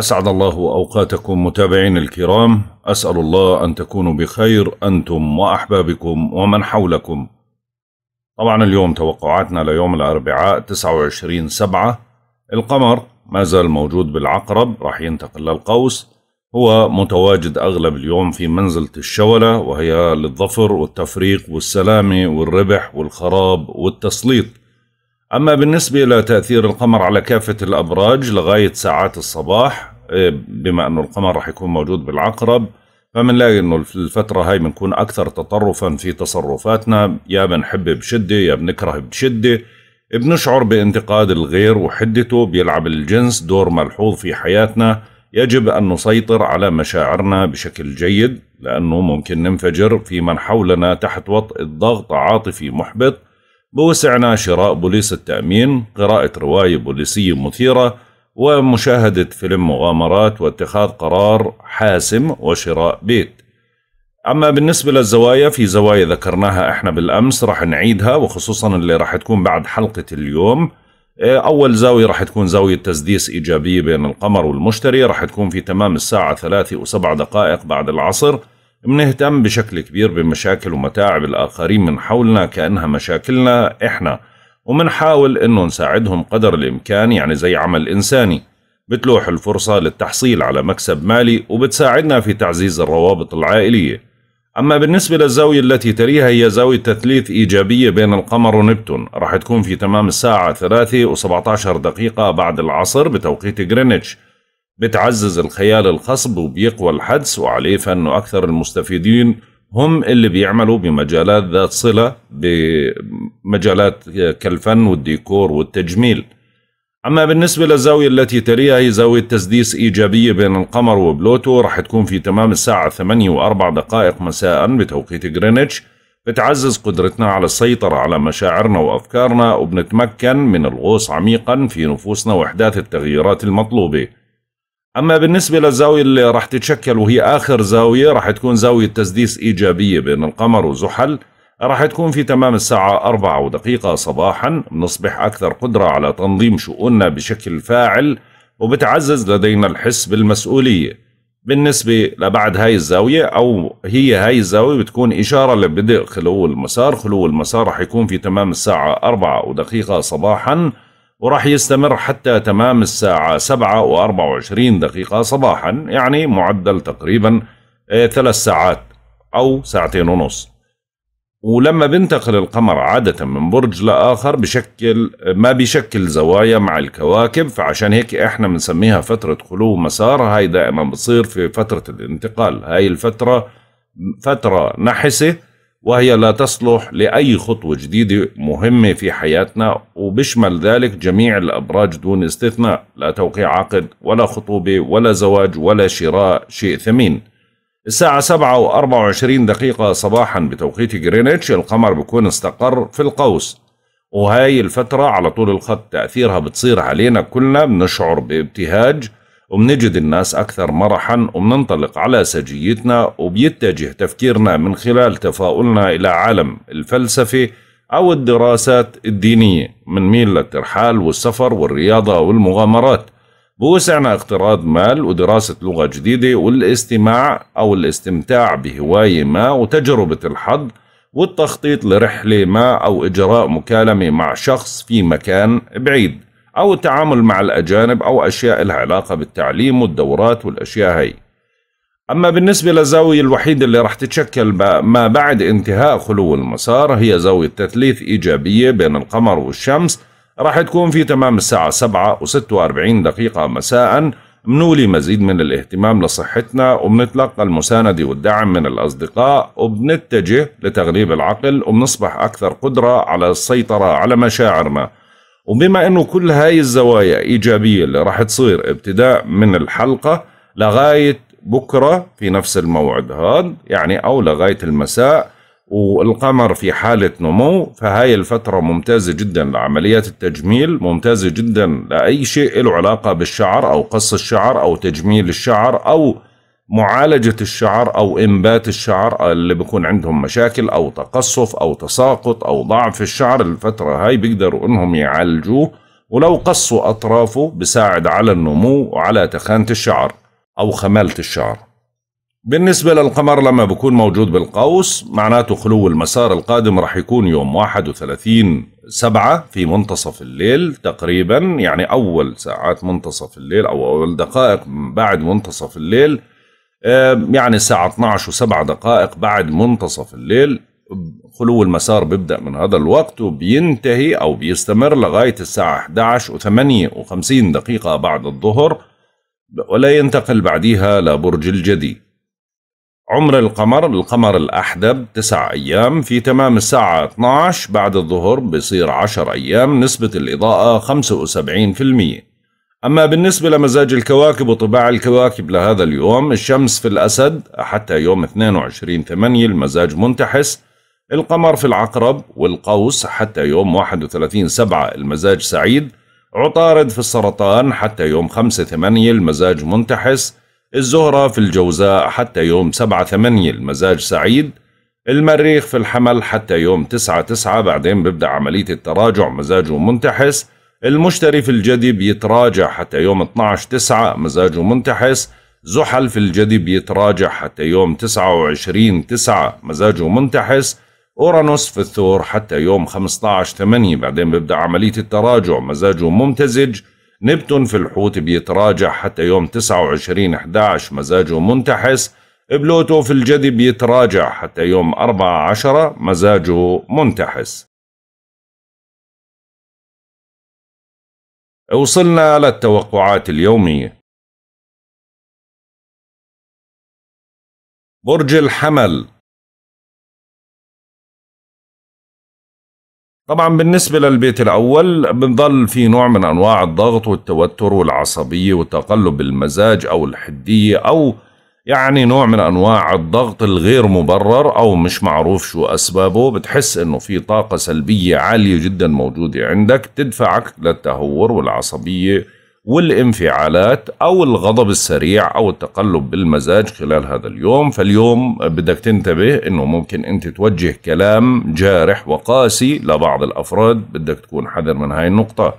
أسعد الله أوقاتكم متابعين الكرام أسأل الله أن تكونوا بخير أنتم وأحبابكم ومن حولكم طبعا اليوم توقعاتنا ليوم الأربعاء 29 سبعة القمر ما زال موجود بالعقرب راح ينتقل للقوس هو متواجد أغلب اليوم في منزلة الشولة وهي للظفر والتفريق والسلامة والربح والخراب والتسليط أما بالنسبة لتأثير القمر على كافة الأبراج لغاية ساعات الصباح إيه، بما أنه القمر رح يكون موجود بالعقرب فمنلاقي أنه الفترة هاي بنكون أكثر تطرفا في تصرفاتنا يا بنحب بشدة يا بنكره بشدة بنشعر بانتقاد الغير وحدته بيلعب الجنس دور ملحوظ في حياتنا يجب أن نسيطر على مشاعرنا بشكل جيد لأنه ممكن ننفجر في من حولنا تحت وطء الضغط عاطفي محبط بوسعنا شراء بوليس التأمين قراءة رواية بوليسية مثيرة ومشاهدة فيلم مغامرات واتخاذ قرار حاسم وشراء بيت أما بالنسبة للزوايا في زوايا ذكرناها إحنا بالأمس راح نعيدها وخصوصا اللي راح تكون بعد حلقة اليوم إيه، أول زاوية راح تكون زاوية تسديس إيجابية بين القمر والمشتري راح تكون في تمام الساعة ثلاثة وسبع دقائق بعد العصر منهتم بشكل كبير بمشاكل ومتاعب الآخرين من حولنا كأنها مشاكلنا إحنا ومنحاول إنه نساعدهم قدر الإمكان يعني زي عمل إنساني بتلوح الفرصة للتحصيل على مكسب مالي وبتساعدنا في تعزيز الروابط العائلية أما بالنسبة للزاوية التي تليها هي زاوية تثليث إيجابية بين القمر ونبتون راح تكون في تمام الساعة 3 و17 دقيقة بعد العصر بتوقيت غرينتش بتعزز الخيال الخصب وبيقوى الحدس وعليه فانه اكثر المستفيدين هم اللي بيعملوا بمجالات ذات صله بمجالات كالفن والديكور والتجميل. أما بالنسبة للزاوية التي تليها هي زاوية تسديس إيجابية بين القمر وبلوتو رح تكون في تمام الساعة 8 و4 دقائق مساء بتوقيت غرينتش بتعزز قدرتنا على السيطرة على مشاعرنا وأفكارنا وبنتمكن من الغوص عميقا في نفوسنا وإحداث التغييرات المطلوبة اما بالنسبه للزاويه اللي راح تتشكل وهي اخر زاويه راح تكون زاويه تسديس ايجابيه بين القمر وزحل راح تكون في تمام الساعة 4 ودقيقة صباحا بنصبح أكثر قدرة على تنظيم شؤوننا بشكل فاعل وبتعزز لدينا الحس بالمسؤولية بالنسبة لبعد هاي الزاوية أو هي هاي الزاوية بتكون إشارة لبدء خلو المسار خلو المسار راح يكون في تمام الساعة أربعة ودقيقة صباحاً وراح يستمر حتى تمام الساعة 7 و24 دقيقة صباحا يعني معدل تقريبا آه، ثلاث ساعات أو ساعتين ونص ولما بينتقل القمر عادة من برج لآخر بشكل ما بيشكل زوايا مع الكواكب فعشان هيك احنا بنسميها فترة خلو مسار هاي دائما بتصير في فترة الانتقال هاي الفترة فترة نحسة وهي لا تصلح لأي خطوة جديدة مهمة في حياتنا وبشمل ذلك جميع الأبراج دون استثناء لا توقيع عقد ولا خطوبة ولا زواج ولا شراء شيء ثمين الساعة 7 و 24 دقيقة صباحا بتوقيت جرينتش القمر بكون استقر في القوس وهاي الفترة على طول الخط تأثيرها بتصير علينا كلنا بنشعر بابتهاج وبنجد الناس أكثر مرحا وبننطلق على سجيتنا وبيتجه تفكيرنا من خلال تفاؤلنا إلى عالم الفلسفة أو الدراسات الدينية ميل للترحال والسفر والرياضة والمغامرات بوسعنا اقتراض مال ودراسة لغة جديدة والاستماع أو الاستمتاع بهواية ما وتجربة الحظ والتخطيط لرحلة ما أو إجراء مكالمة مع شخص في مكان بعيد أو التعامل مع الأجانب أو أشياء لها علاقة بالتعليم والدورات والأشياء هاي أما بالنسبة للزاوية الوحيدة اللي راح تتشكل ما بعد انتهاء خلو المسار هي زاوية تثليث إيجابية بين القمر والشمس راح تكون في تمام الساعة 7 و46 دقيقة مساء منولي مزيد من الاهتمام لصحتنا وبنتلقى المساندة والدعم من الأصدقاء وبنتجه لتغليب العقل وبنصبح أكثر قدرة على السيطرة على مشاعرنا وبما انه كل هاي الزوايا ايجابيه اللي راح تصير ابتداء من الحلقه لغايه بكره في نفس الموعد هذا يعني او لغايه المساء والقمر في حالة نمو فهاي الفترة ممتازة جدا لعمليات التجميل ممتازة جدا لأي شيء له علاقة بالشعر أو قص الشعر أو تجميل الشعر أو معالجة الشعر أو إنبات الشعر آه، اللي بيكون عندهم مشاكل أو تقصف أو تساقط أو ضعف الشعر الفترة هاي بيقدروا إنهم يعالجوه ولو قصوا أطرافه بساعد على النمو وعلى تخانة الشعر أو خمالة الشعر بالنسبة للقمر لما بيكون موجود بالقوس معناته خلو المسار القادم رح يكون يوم 31 سبعة في منتصف الليل تقريبا يعني أول ساعات منتصف الليل أو أول دقائق بعد منتصف الليل آه، يعني الساعة 12 و7 دقائق بعد منتصف الليل خلو المسار بيبدأ من هذا الوقت وبينتهي أو بيستمر لغاية الساعة 11 و58 دقيقة بعد الظهر ولا ينتقل بعديها لبرج الجدي عمر القمر القمر الأحدب تسع أيام في تمام الساعة 12 بعد الظهر بصير عشر أيام نسبة الإضاءة 75% أما بالنسبة لمزاج الكواكب وطباع الكواكب لهذا اليوم الشمس في الأسد حتى يوم 22 ثمانية المزاج منتحس القمر في العقرب والقوس حتى يوم 31 سبعة المزاج سعيد عطارد في السرطان حتى يوم 5 ثمانية المزاج منتحس الزهرة في الجوزاء حتى يوم 7 ثمانية المزاج سعيد المريخ في الحمل حتى يوم 9 تسعة بعدين بيبدأ عملية التراجع مزاجه منتحس المشتري في الجدي بيتراجع حتى يوم 12 9 مزاجه منتحس زحل في الجدي بيتراجع حتى يوم 29 9 مزاجه منتحس أورانوس في الثور حتى يوم 15 8 بعدين بيبدأ عملية التراجع مزاجه ممتزج نبتون في الحوت بيتراجع حتى يوم 29 11 مزاجه منتحس بلوتو في الجدي بيتراجع حتى يوم 14 مزاجه منتحس وصلنا للتوقعات اليومية برج الحمل طبعا بالنسبة للبيت الأول بنظل في نوع من أنواع الضغط والتوتر والعصبية وتقلب المزاج أو الحدية أو يعني نوع من انواع الضغط الغير مبرر او مش معروف شو اسبابه بتحس انه في طاقه سلبيه عاليه جدا موجوده عندك تدفعك للتهور والعصبيه والانفعالات او الغضب السريع او التقلب بالمزاج خلال هذا اليوم فاليوم بدك تنتبه انه ممكن انت توجه كلام جارح وقاسي لبعض الافراد بدك تكون حذر من هاي النقطه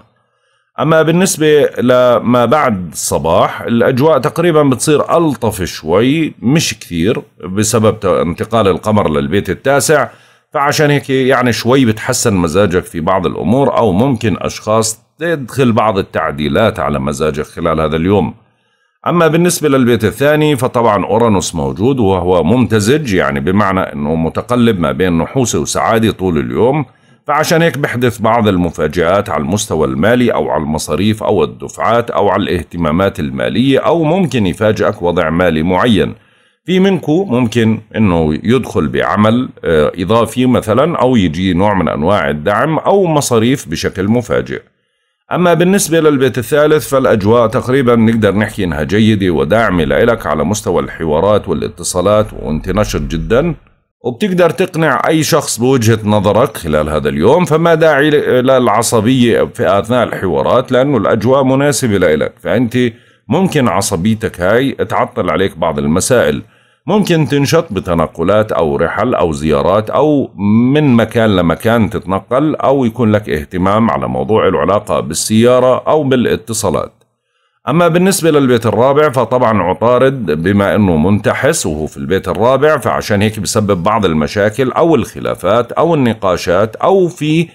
اما بالنسبه لما بعد الصباح الاجواء تقريبا بتصير الطف شوي مش كثير بسبب انتقال القمر للبيت التاسع فعشان هيك يعني شوي بتحسن مزاجك في بعض الامور او ممكن اشخاص تدخل بعض التعديلات على مزاجك خلال هذا اليوم اما بالنسبه للبيت الثاني فطبعا اورانوس موجود وهو ممتزج يعني بمعنى انه متقلب ما بين نحوسه وسعاده طول اليوم فعشان هيك بحدث بعض المفاجآت على المستوى المالي أو على المصاريف أو الدفعات أو على الاهتمامات المالية أو ممكن يفاجئك وضع مالي معين في منكم ممكن انه يدخل بعمل آه، اضافي مثلا او يجي نوع من انواع الدعم او مصاريف بشكل مفاجئ. اما بالنسبه للبيت الثالث فالاجواء تقريبا نقدر نحكي انها جيده وداعمه لك على مستوى الحوارات والاتصالات وانت نشط جدا وبتقدر تقنع أي شخص بوجهة نظرك خلال هذا اليوم فما داعي للعصبية في أثناء الحوارات لأنه الأجواء مناسبة لإلك فأنت ممكن عصبيتك هاي تعطل عليك بعض المسائل ممكن تنشط بتنقلات أو رحل أو زيارات أو من مكان لمكان تتنقل أو يكون لك اهتمام على موضوع العلاقة بالسيارة أو بالاتصالات أما بالنسبة للبيت الرابع فطبعا عطارد بما أنه منتحس وهو في البيت الرابع فعشان هيك بسبب بعض المشاكل أو الخلافات أو النقاشات أو في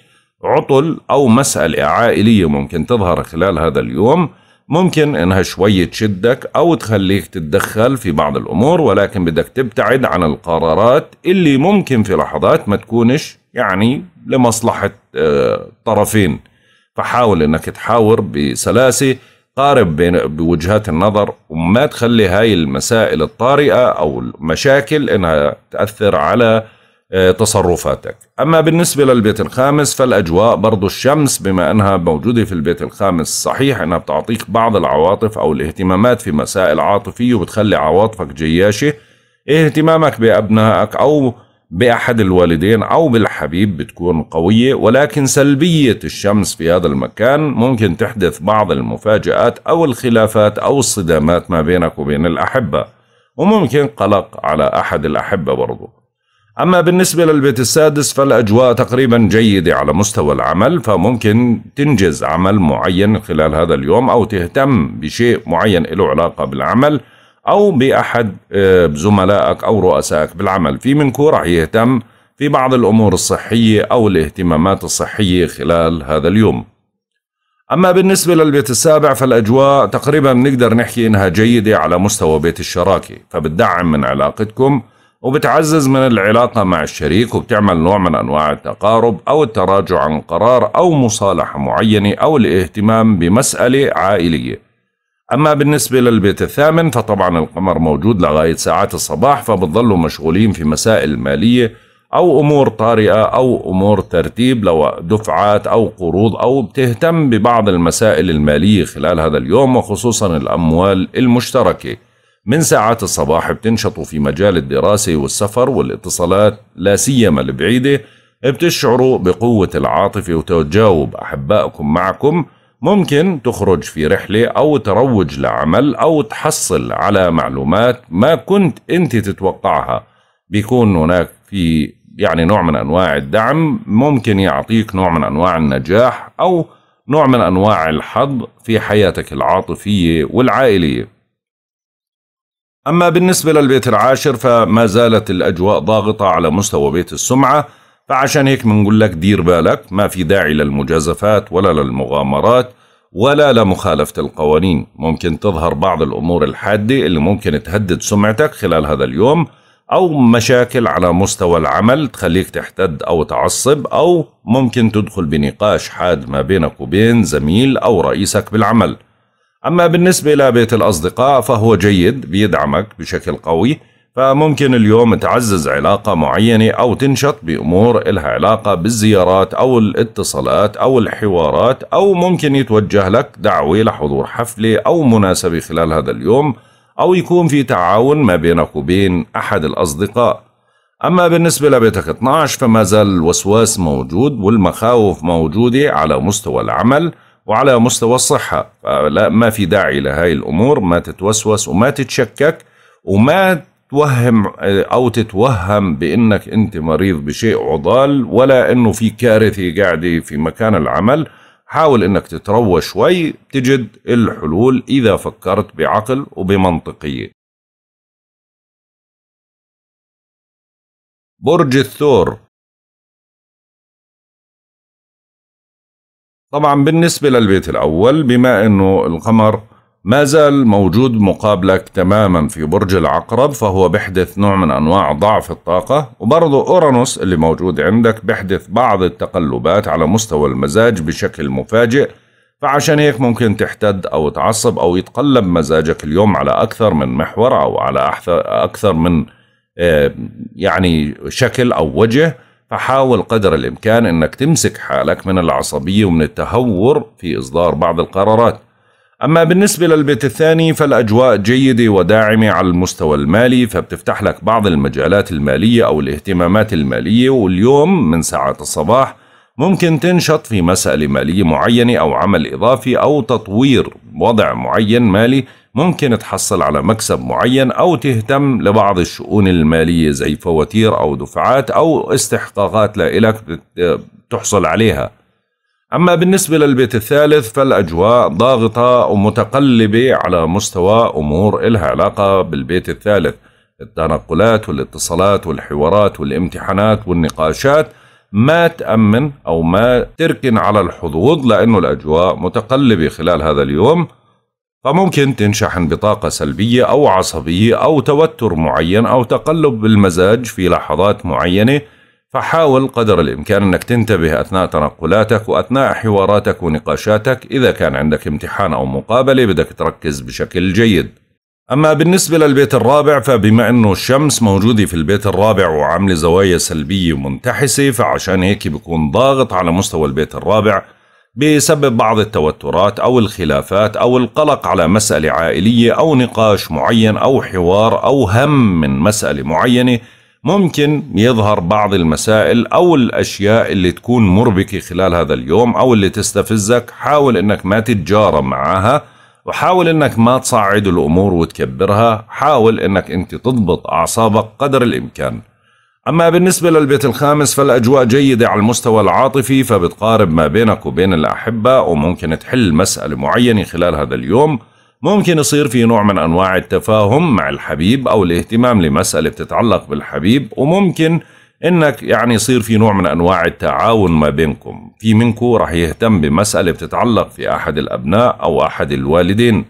عطل أو مسألة عائلية ممكن تظهر خلال هذا اليوم ممكن انها شوي تشدك او تخليك تتدخل في بعض الامور ولكن بدك تبتعد عن القرارات اللي ممكن في لحظات ما تكونش يعني لمصلحة الطرفين آه، فحاول انك تحاور بسلاسة قارب بين بوجهات النظر وما تخلي هاي المسائل الطارئة أو المشاكل إنها تأثر على آه، تصرفاتك أما بالنسبة للبيت الخامس فالأجواء برضو الشمس بما أنها موجودة في البيت الخامس صحيح أنها بتعطيك بعض العواطف أو الاهتمامات في مسائل عاطفية وبتخلي عواطفك جياشة اهتمامك بأبنائك أو بأحد الوالدين أو بالحبيب بتكون قوية ولكن سلبية الشمس في هذا المكان ممكن تحدث بعض المفاجآت أو الخلافات أو الصدامات ما بينك وبين الأحبة وممكن قلق على أحد الأحبة برضو أما بالنسبة للبيت السادس فالأجواء تقريبا جيدة على مستوى العمل فممكن تنجز عمل معين خلال هذا اليوم أو تهتم بشيء معين له علاقة بالعمل أو بأحد آه، زملائك أو رؤسائك بالعمل في منكم راح يهتم في بعض الأمور الصحية أو الاهتمامات الصحية خلال هذا اليوم أما بالنسبة للبيت السابع فالأجواء تقريبا نقدر نحكي إنها جيدة على مستوى بيت الشراكة فبتدعم من علاقتكم وبتعزز من العلاقة مع الشريك وبتعمل نوع من أنواع التقارب أو التراجع عن قرار أو مصالحة معينة أو الاهتمام بمسألة عائلية أما بالنسبة للبيت الثامن فطبعا القمر موجود لغاية ساعات الصباح فبتظلوا مشغولين في مسائل مالية أو أمور طارئة أو أمور ترتيب لو دفعات أو قروض أو بتهتم ببعض المسائل المالية خلال هذا اليوم وخصوصا الأموال المشتركة من ساعات الصباح بتنشطوا في مجال الدراسة والسفر والاتصالات لا سيما البعيدة بتشعروا بقوة العاطفة وتجاوب أحبائكم معكم ممكن تخرج في رحلة أو تروج لعمل أو تحصل على معلومات ما كنت أنت تتوقعها بيكون هناك في يعني نوع من أنواع الدعم ممكن يعطيك نوع من أنواع النجاح أو نوع من أنواع الحظ في حياتك العاطفية والعائلية أما بالنسبة للبيت العاشر فما زالت الأجواء ضاغطة على مستوى بيت السمعة فعشان هيك بنقول لك دير بالك ما في داعي للمجازفات ولا للمغامرات ولا لمخالفة القوانين ممكن تظهر بعض الأمور الحادة اللي ممكن تهدد سمعتك خلال هذا اليوم أو مشاكل على مستوى العمل تخليك تحتد أو تعصب أو ممكن تدخل بنقاش حاد ما بينك وبين زميل أو رئيسك بالعمل أما بالنسبة لبيت الأصدقاء فهو جيد بيدعمك بشكل قوي فممكن اليوم تعزز علاقة معينة أو تنشط بأمور إلها علاقة بالزيارات أو الاتصالات أو الحوارات أو ممكن يتوجه لك دعوة لحضور حفلة أو مناسبة خلال هذا اليوم أو يكون في تعاون ما بينك وبين أحد الأصدقاء أما بالنسبة لبيتك 12 فما زال الوسواس موجود والمخاوف موجودة على مستوى العمل وعلى مستوى الصحة فلا ما في داعي لهاي الأمور ما تتوسوس وما تتشكك وما توهم او تتوهم بانك انت مريض بشيء عضال ولا انه في كارثه قاعده في مكان العمل حاول انك تتروى شوي تجد الحلول اذا فكرت بعقل وبمنطقيه برج الثور طبعا بالنسبه للبيت الاول بما انه القمر ما زال موجود مقابلك تماما في برج العقرب فهو بيحدث نوع من أنواع ضعف الطاقة وبرضه أورانوس اللي موجود عندك بيحدث بعض التقلبات على مستوى المزاج بشكل مفاجئ فعشان هيك ممكن تحتد أو تعصب أو يتقلب مزاجك اليوم على أكثر من محور أو على أكثر من آه، يعني شكل أو وجه فحاول قدر الإمكان أنك تمسك حالك من العصبية ومن التهور في إصدار بعض القرارات أما بالنسبة للبيت الثاني فالأجواء جيدة وداعمة على المستوى المالي فبتفتح لك بعض المجالات المالية أو الاهتمامات المالية واليوم من ساعات الصباح ممكن تنشط في مسألة مالية معينة أو عمل إضافي أو تطوير وضع معين مالي ممكن تحصل على مكسب معين أو تهتم لبعض الشؤون المالية زي فواتير أو دفعات أو استحقاقات لإلك تحصل عليها أما بالنسبة للبيت الثالث فالأجواء ضاغطة ومتقلبة على مستوى أمور إلها علاقة بالبيت الثالث التنقلات والاتصالات والحوارات والامتحانات والنقاشات ما تأمن أو ما تركن على الحظوظ لأنه الأجواء متقلبة خلال هذا اليوم فممكن تنشحن بطاقة سلبية أو عصبية أو توتر معين أو تقلب بالمزاج في لحظات معينة فحاول قدر الإمكان أنك تنتبه أثناء تنقلاتك وأثناء حواراتك ونقاشاتك إذا كان عندك امتحان أو مقابلة بدك تركز بشكل جيد أما بالنسبة للبيت الرابع فبما أنه الشمس موجودة في البيت الرابع وعاملة زوايا سلبية منتحسة فعشان هيك بيكون ضاغط على مستوى البيت الرابع بسبب بعض التوترات أو الخلافات أو القلق على مسألة عائلية أو نقاش معين أو حوار أو هم من مسألة معينة ممكن يظهر بعض المسائل أو الأشياء اللي تكون مربكة خلال هذا اليوم أو اللي تستفزك حاول أنك ما تتجارى معها وحاول أنك ما تصعد الأمور وتكبرها حاول أنك أنت تضبط أعصابك قدر الإمكان أما بالنسبة للبيت الخامس فالأجواء جيدة على المستوى العاطفي فبتقارب ما بينك وبين الأحبة وممكن تحل مسألة معينة خلال هذا اليوم ممكن يصير في نوع من أنواع التفاهم مع الحبيب أو الاهتمام لمسألة بتتعلق بالحبيب وممكن إنك يعني يصير في نوع من أنواع التعاون ما بينكم في منكم رح يهتم بمسألة بتتعلق في أحد الأبناء أو أحد الوالدين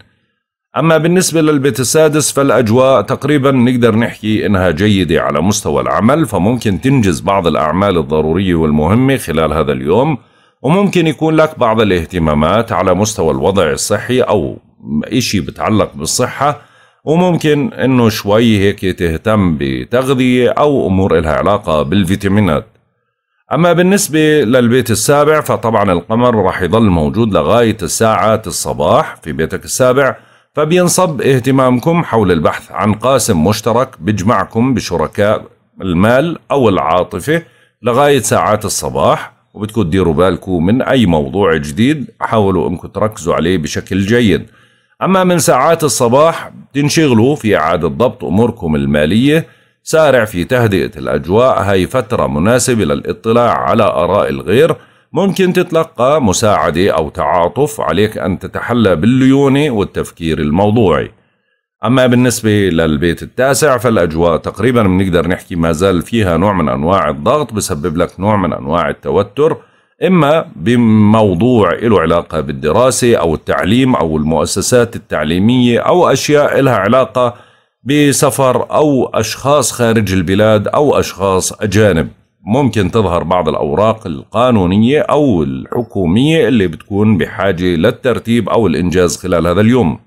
أما بالنسبة للبيت السادس فالأجواء تقريبا نقدر نحكي إنها جيدة على مستوى العمل فممكن تنجز بعض الأعمال الضرورية والمهمة خلال هذا اليوم وممكن يكون لك بعض الاهتمامات على مستوى الوضع الصحي أو إشي بتعلق بالصحة وممكن إنه شوي هيك تهتم بتغذية أو أمور إلها علاقة بالفيتامينات أما بالنسبة للبيت السابع فطبعا القمر راح يظل موجود لغاية الساعات الصباح في بيتك السابع فبينصب اهتمامكم حول البحث عن قاسم مشترك بجمعكم بشركاء المال أو العاطفة لغاية ساعات الصباح وبتكون ديروا بالكم من أي موضوع جديد حاولوا أنكم تركزوا عليه بشكل جيد أما من ساعات الصباح تنشغلوا في إعادة ضبط أموركم المالية سارع في تهدئة الأجواء هاي فترة مناسبة للاطلاع على آراء الغير ممكن تتلقى مساعدة أو تعاطف عليك أن تتحلى بالليونة والتفكير الموضوعي أما بالنسبة للبيت التاسع فالأجواء تقريبا بنقدر نحكي ما زال فيها نوع من أنواع الضغط بسبب لك نوع من أنواع التوتر إما بموضوع له علاقة بالدراسة أو التعليم أو المؤسسات التعليمية أو أشياء لها علاقة بسفر أو أشخاص خارج البلاد أو أشخاص أجانب ممكن تظهر بعض الأوراق القانونية أو الحكومية اللي بتكون بحاجة للترتيب أو الإنجاز خلال هذا اليوم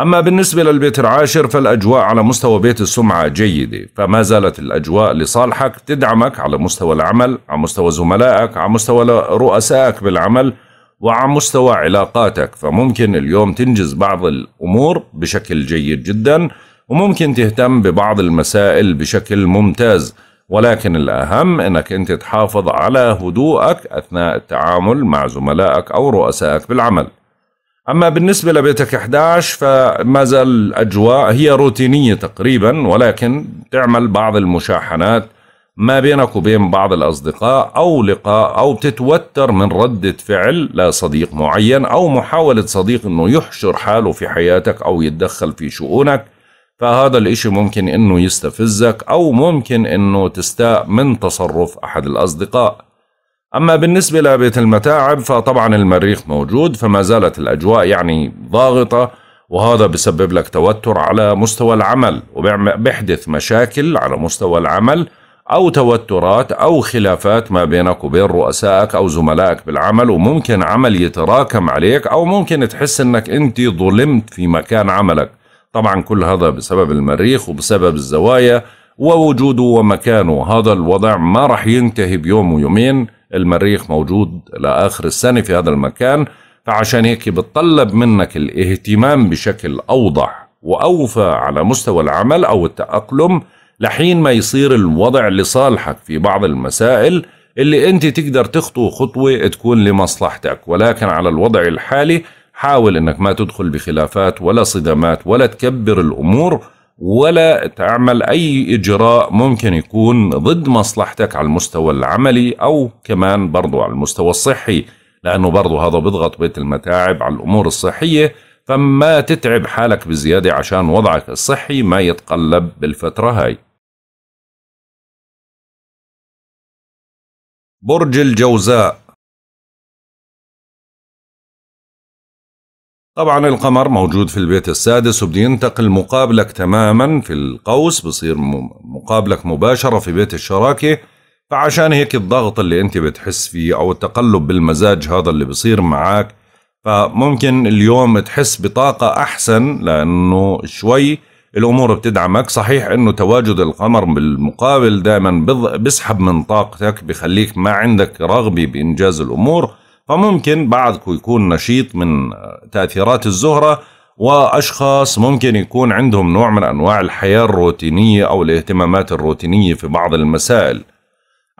أما بالنسبة للبيت العاشر فالأجواء على مستوى بيت السمعة جيدة فما زالت الأجواء لصالحك تدعمك على مستوى العمل على مستوى زملائك على مستوى رؤسائك بالعمل وعلى مستوى علاقاتك فممكن اليوم تنجز بعض الأمور بشكل جيد جدا وممكن تهتم ببعض المسائل بشكل ممتاز ولكن الأهم أنك أنت تحافظ على هدوءك أثناء التعامل مع زملائك أو رؤسائك بالعمل أما بالنسبة لبيتك 11 فما زال الأجواء هي روتينية تقريبا ولكن تعمل بعض المشاحنات ما بينك وبين بعض الأصدقاء أو لقاء أو بتتوتر من ردة فعل لصديق معين أو محاولة صديق أنه يحشر حاله في حياتك أو يتدخل في شؤونك فهذا الإشي ممكن أنه يستفزك أو ممكن أنه تستاء من تصرف أحد الأصدقاء أما بالنسبة لبيت المتاعب فطبعا المريخ موجود فما زالت الأجواء يعني ضاغطة وهذا بسبب لك توتر على مستوى العمل وبيحدث مشاكل على مستوى العمل أو توترات أو خلافات ما بينك وبين رؤسائك أو زملائك بالعمل وممكن عمل يتراكم عليك أو ممكن تحس أنك أنت ظلمت في مكان عملك طبعا كل هذا بسبب المريخ وبسبب الزوايا ووجوده ومكانه هذا الوضع ما رح ينتهي بيوم ويومين المريخ موجود لآخر السنة في هذا المكان فعشان هيك بتطلب منك الاهتمام بشكل أوضح وأوفى على مستوى العمل أو التأقلم لحين ما يصير الوضع لصالحك في بعض المسائل اللي أنت تقدر تخطو خطوة تكون لمصلحتك ولكن على الوضع الحالي حاول أنك ما تدخل بخلافات ولا صدامات ولا تكبر الأمور ولا تعمل أي إجراء ممكن يكون ضد مصلحتك على المستوى العملي أو كمان برضو على المستوى الصحي لأنه برضو هذا بيضغط بيت المتاعب على الأمور الصحية فما تتعب حالك بزيادة عشان وضعك الصحي ما يتقلب بالفترة هاي برج الجوزاء طبعا القمر موجود في البيت السادس وبده ينتقل مقابلك تماما في القوس بصير مقابلك مباشرة في بيت الشراكة فعشان هيك الضغط اللي انت بتحس فيه او التقلب بالمزاج هذا اللي بصير معك فممكن اليوم تحس بطاقة احسن لانه شوي الامور بتدعمك صحيح انه تواجد القمر بالمقابل دائما بسحب من طاقتك بخليك ما عندك رغبة بانجاز الامور فممكن بعضكم يكون نشيط من تأثيرات الزهرة وأشخاص ممكن يكون عندهم نوع من أنواع الحياة الروتينية أو الاهتمامات الروتينية في بعض المسائل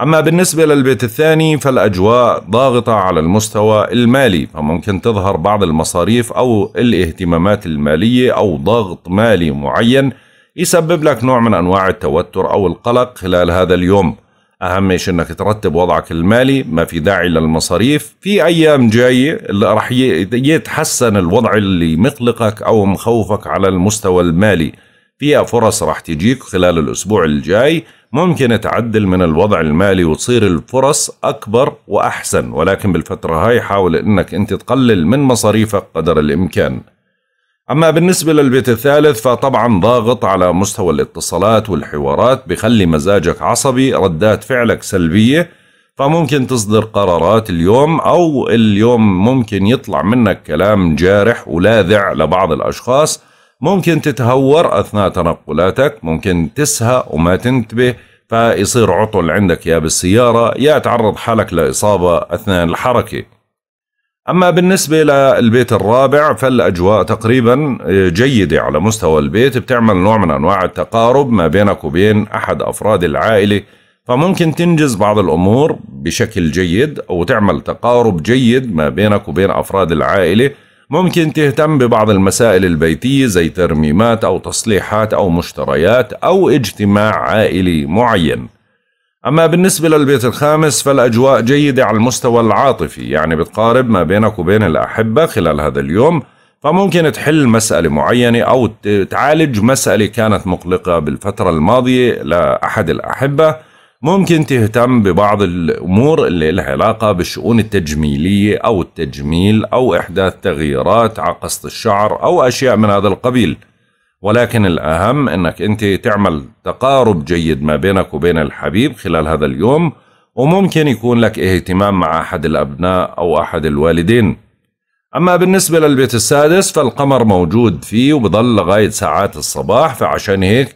أما بالنسبة للبيت الثاني فالأجواء ضاغطة على المستوى المالي فممكن تظهر بعض المصاريف أو الاهتمامات المالية أو ضغط مالي معين يسبب لك نوع من أنواع التوتر أو القلق خلال هذا اليوم اهم شيء انك ترتب وضعك المالي ما في داعي للمصاريف في ايام جايه اللي راح يتحسن الوضع اللي مقلقك او مخوفك على المستوى المالي فيها فرص راح تجيك خلال الاسبوع الجاي ممكن تعدل من الوضع المالي وتصير الفرص اكبر واحسن ولكن بالفتره هاي حاول انك انت تقلل من مصاريفك قدر الامكان أما بالنسبة للبيت الثالث فطبعا ضاغط على مستوى الاتصالات والحوارات بخلي مزاجك عصبي ردات فعلك سلبية فممكن تصدر قرارات اليوم أو اليوم ممكن يطلع منك كلام جارح ولاذع لبعض الأشخاص ممكن تتهور أثناء تنقلاتك ممكن تسهى وما تنتبه فيصير عطل عندك يا بالسيارة يا تعرض حالك لإصابة أثناء الحركة أما بالنسبة للبيت الرابع فالأجواء تقريبا جيدة على مستوى البيت بتعمل نوع من أنواع التقارب ما بينك وبين أحد أفراد العائلة فممكن تنجز بعض الأمور بشكل جيد أو تعمل تقارب جيد ما بينك وبين أفراد العائلة ممكن تهتم ببعض المسائل البيتية زي ترميمات أو تصليحات أو مشتريات أو اجتماع عائلي معين أما بالنسبة للبيت الخامس فالأجواء جيدة على المستوى العاطفي يعني بتقارب ما بينك وبين الأحبة خلال هذا اليوم فممكن تحل مسألة معينة أو تعالج مسألة كانت مقلقة بالفترة الماضية لأحد الأحبة ممكن تهتم ببعض الأمور اللي لها علاقة بالشؤون التجميلية أو التجميل أو إحداث تغييرات على قصة الشعر أو أشياء من هذا القبيل ولكن الأهم أنك أنت تعمل تقارب جيد ما بينك وبين الحبيب خلال هذا اليوم وممكن يكون لك اهتمام مع أحد الأبناء أو أحد الوالدين أما بالنسبة للبيت السادس فالقمر موجود فيه وبظل لغاية ساعات الصباح فعشان هيك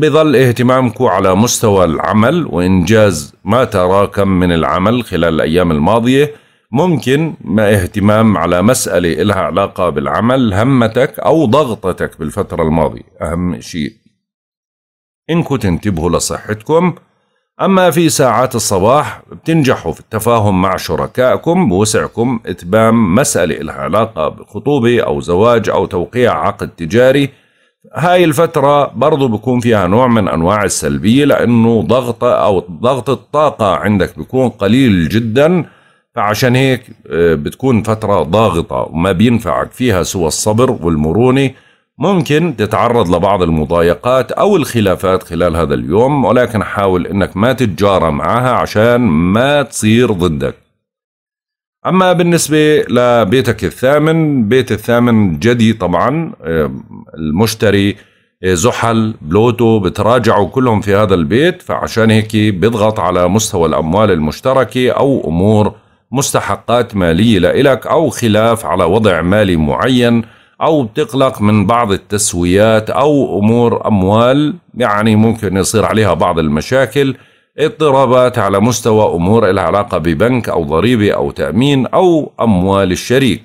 بظل اهتمامك على مستوى العمل وإنجاز ما تراكم من العمل خلال الأيام الماضية ممكن ما اهتمام على مسألة إلها علاقة بالعمل همتك أو ضغطتك بالفترة الماضية أهم شيء إنكم تنتبهوا لصحتكم أما في ساعات الصباح بتنجحوا في التفاهم مع شركائكم بوسعكم إتمام مسألة لها علاقة بخطوبة أو زواج أو توقيع عقد تجاري هاي الفترة برضو بكون فيها نوع من أنواع السلبية لأنه ضغط أو ضغط الطاقة عندك بيكون قليل جداً فعشان هيك آه، بتكون فترة ضاغطة وما بينفعك فيها سوى الصبر والمرونة ممكن تتعرض لبعض المضايقات أو الخلافات خلال هذا اليوم ولكن حاول أنك ما تتجارى معها عشان ما تصير ضدك أما بالنسبة لبيتك الثامن بيت الثامن جدي طبعا آه، المشتري آه، زحل بلوتو بتراجعوا كلهم في هذا البيت فعشان هيك بيضغط على مستوى الأموال المشتركة أو أمور مستحقات مالية لإلك أو خلاف على وضع مالي معين أو بتقلق من بعض التسويات أو أمور أموال يعني ممكن يصير عليها بعض المشاكل اضطرابات على مستوى أمور العلاقة ببنك أو ضريبة أو تأمين أو أموال الشريك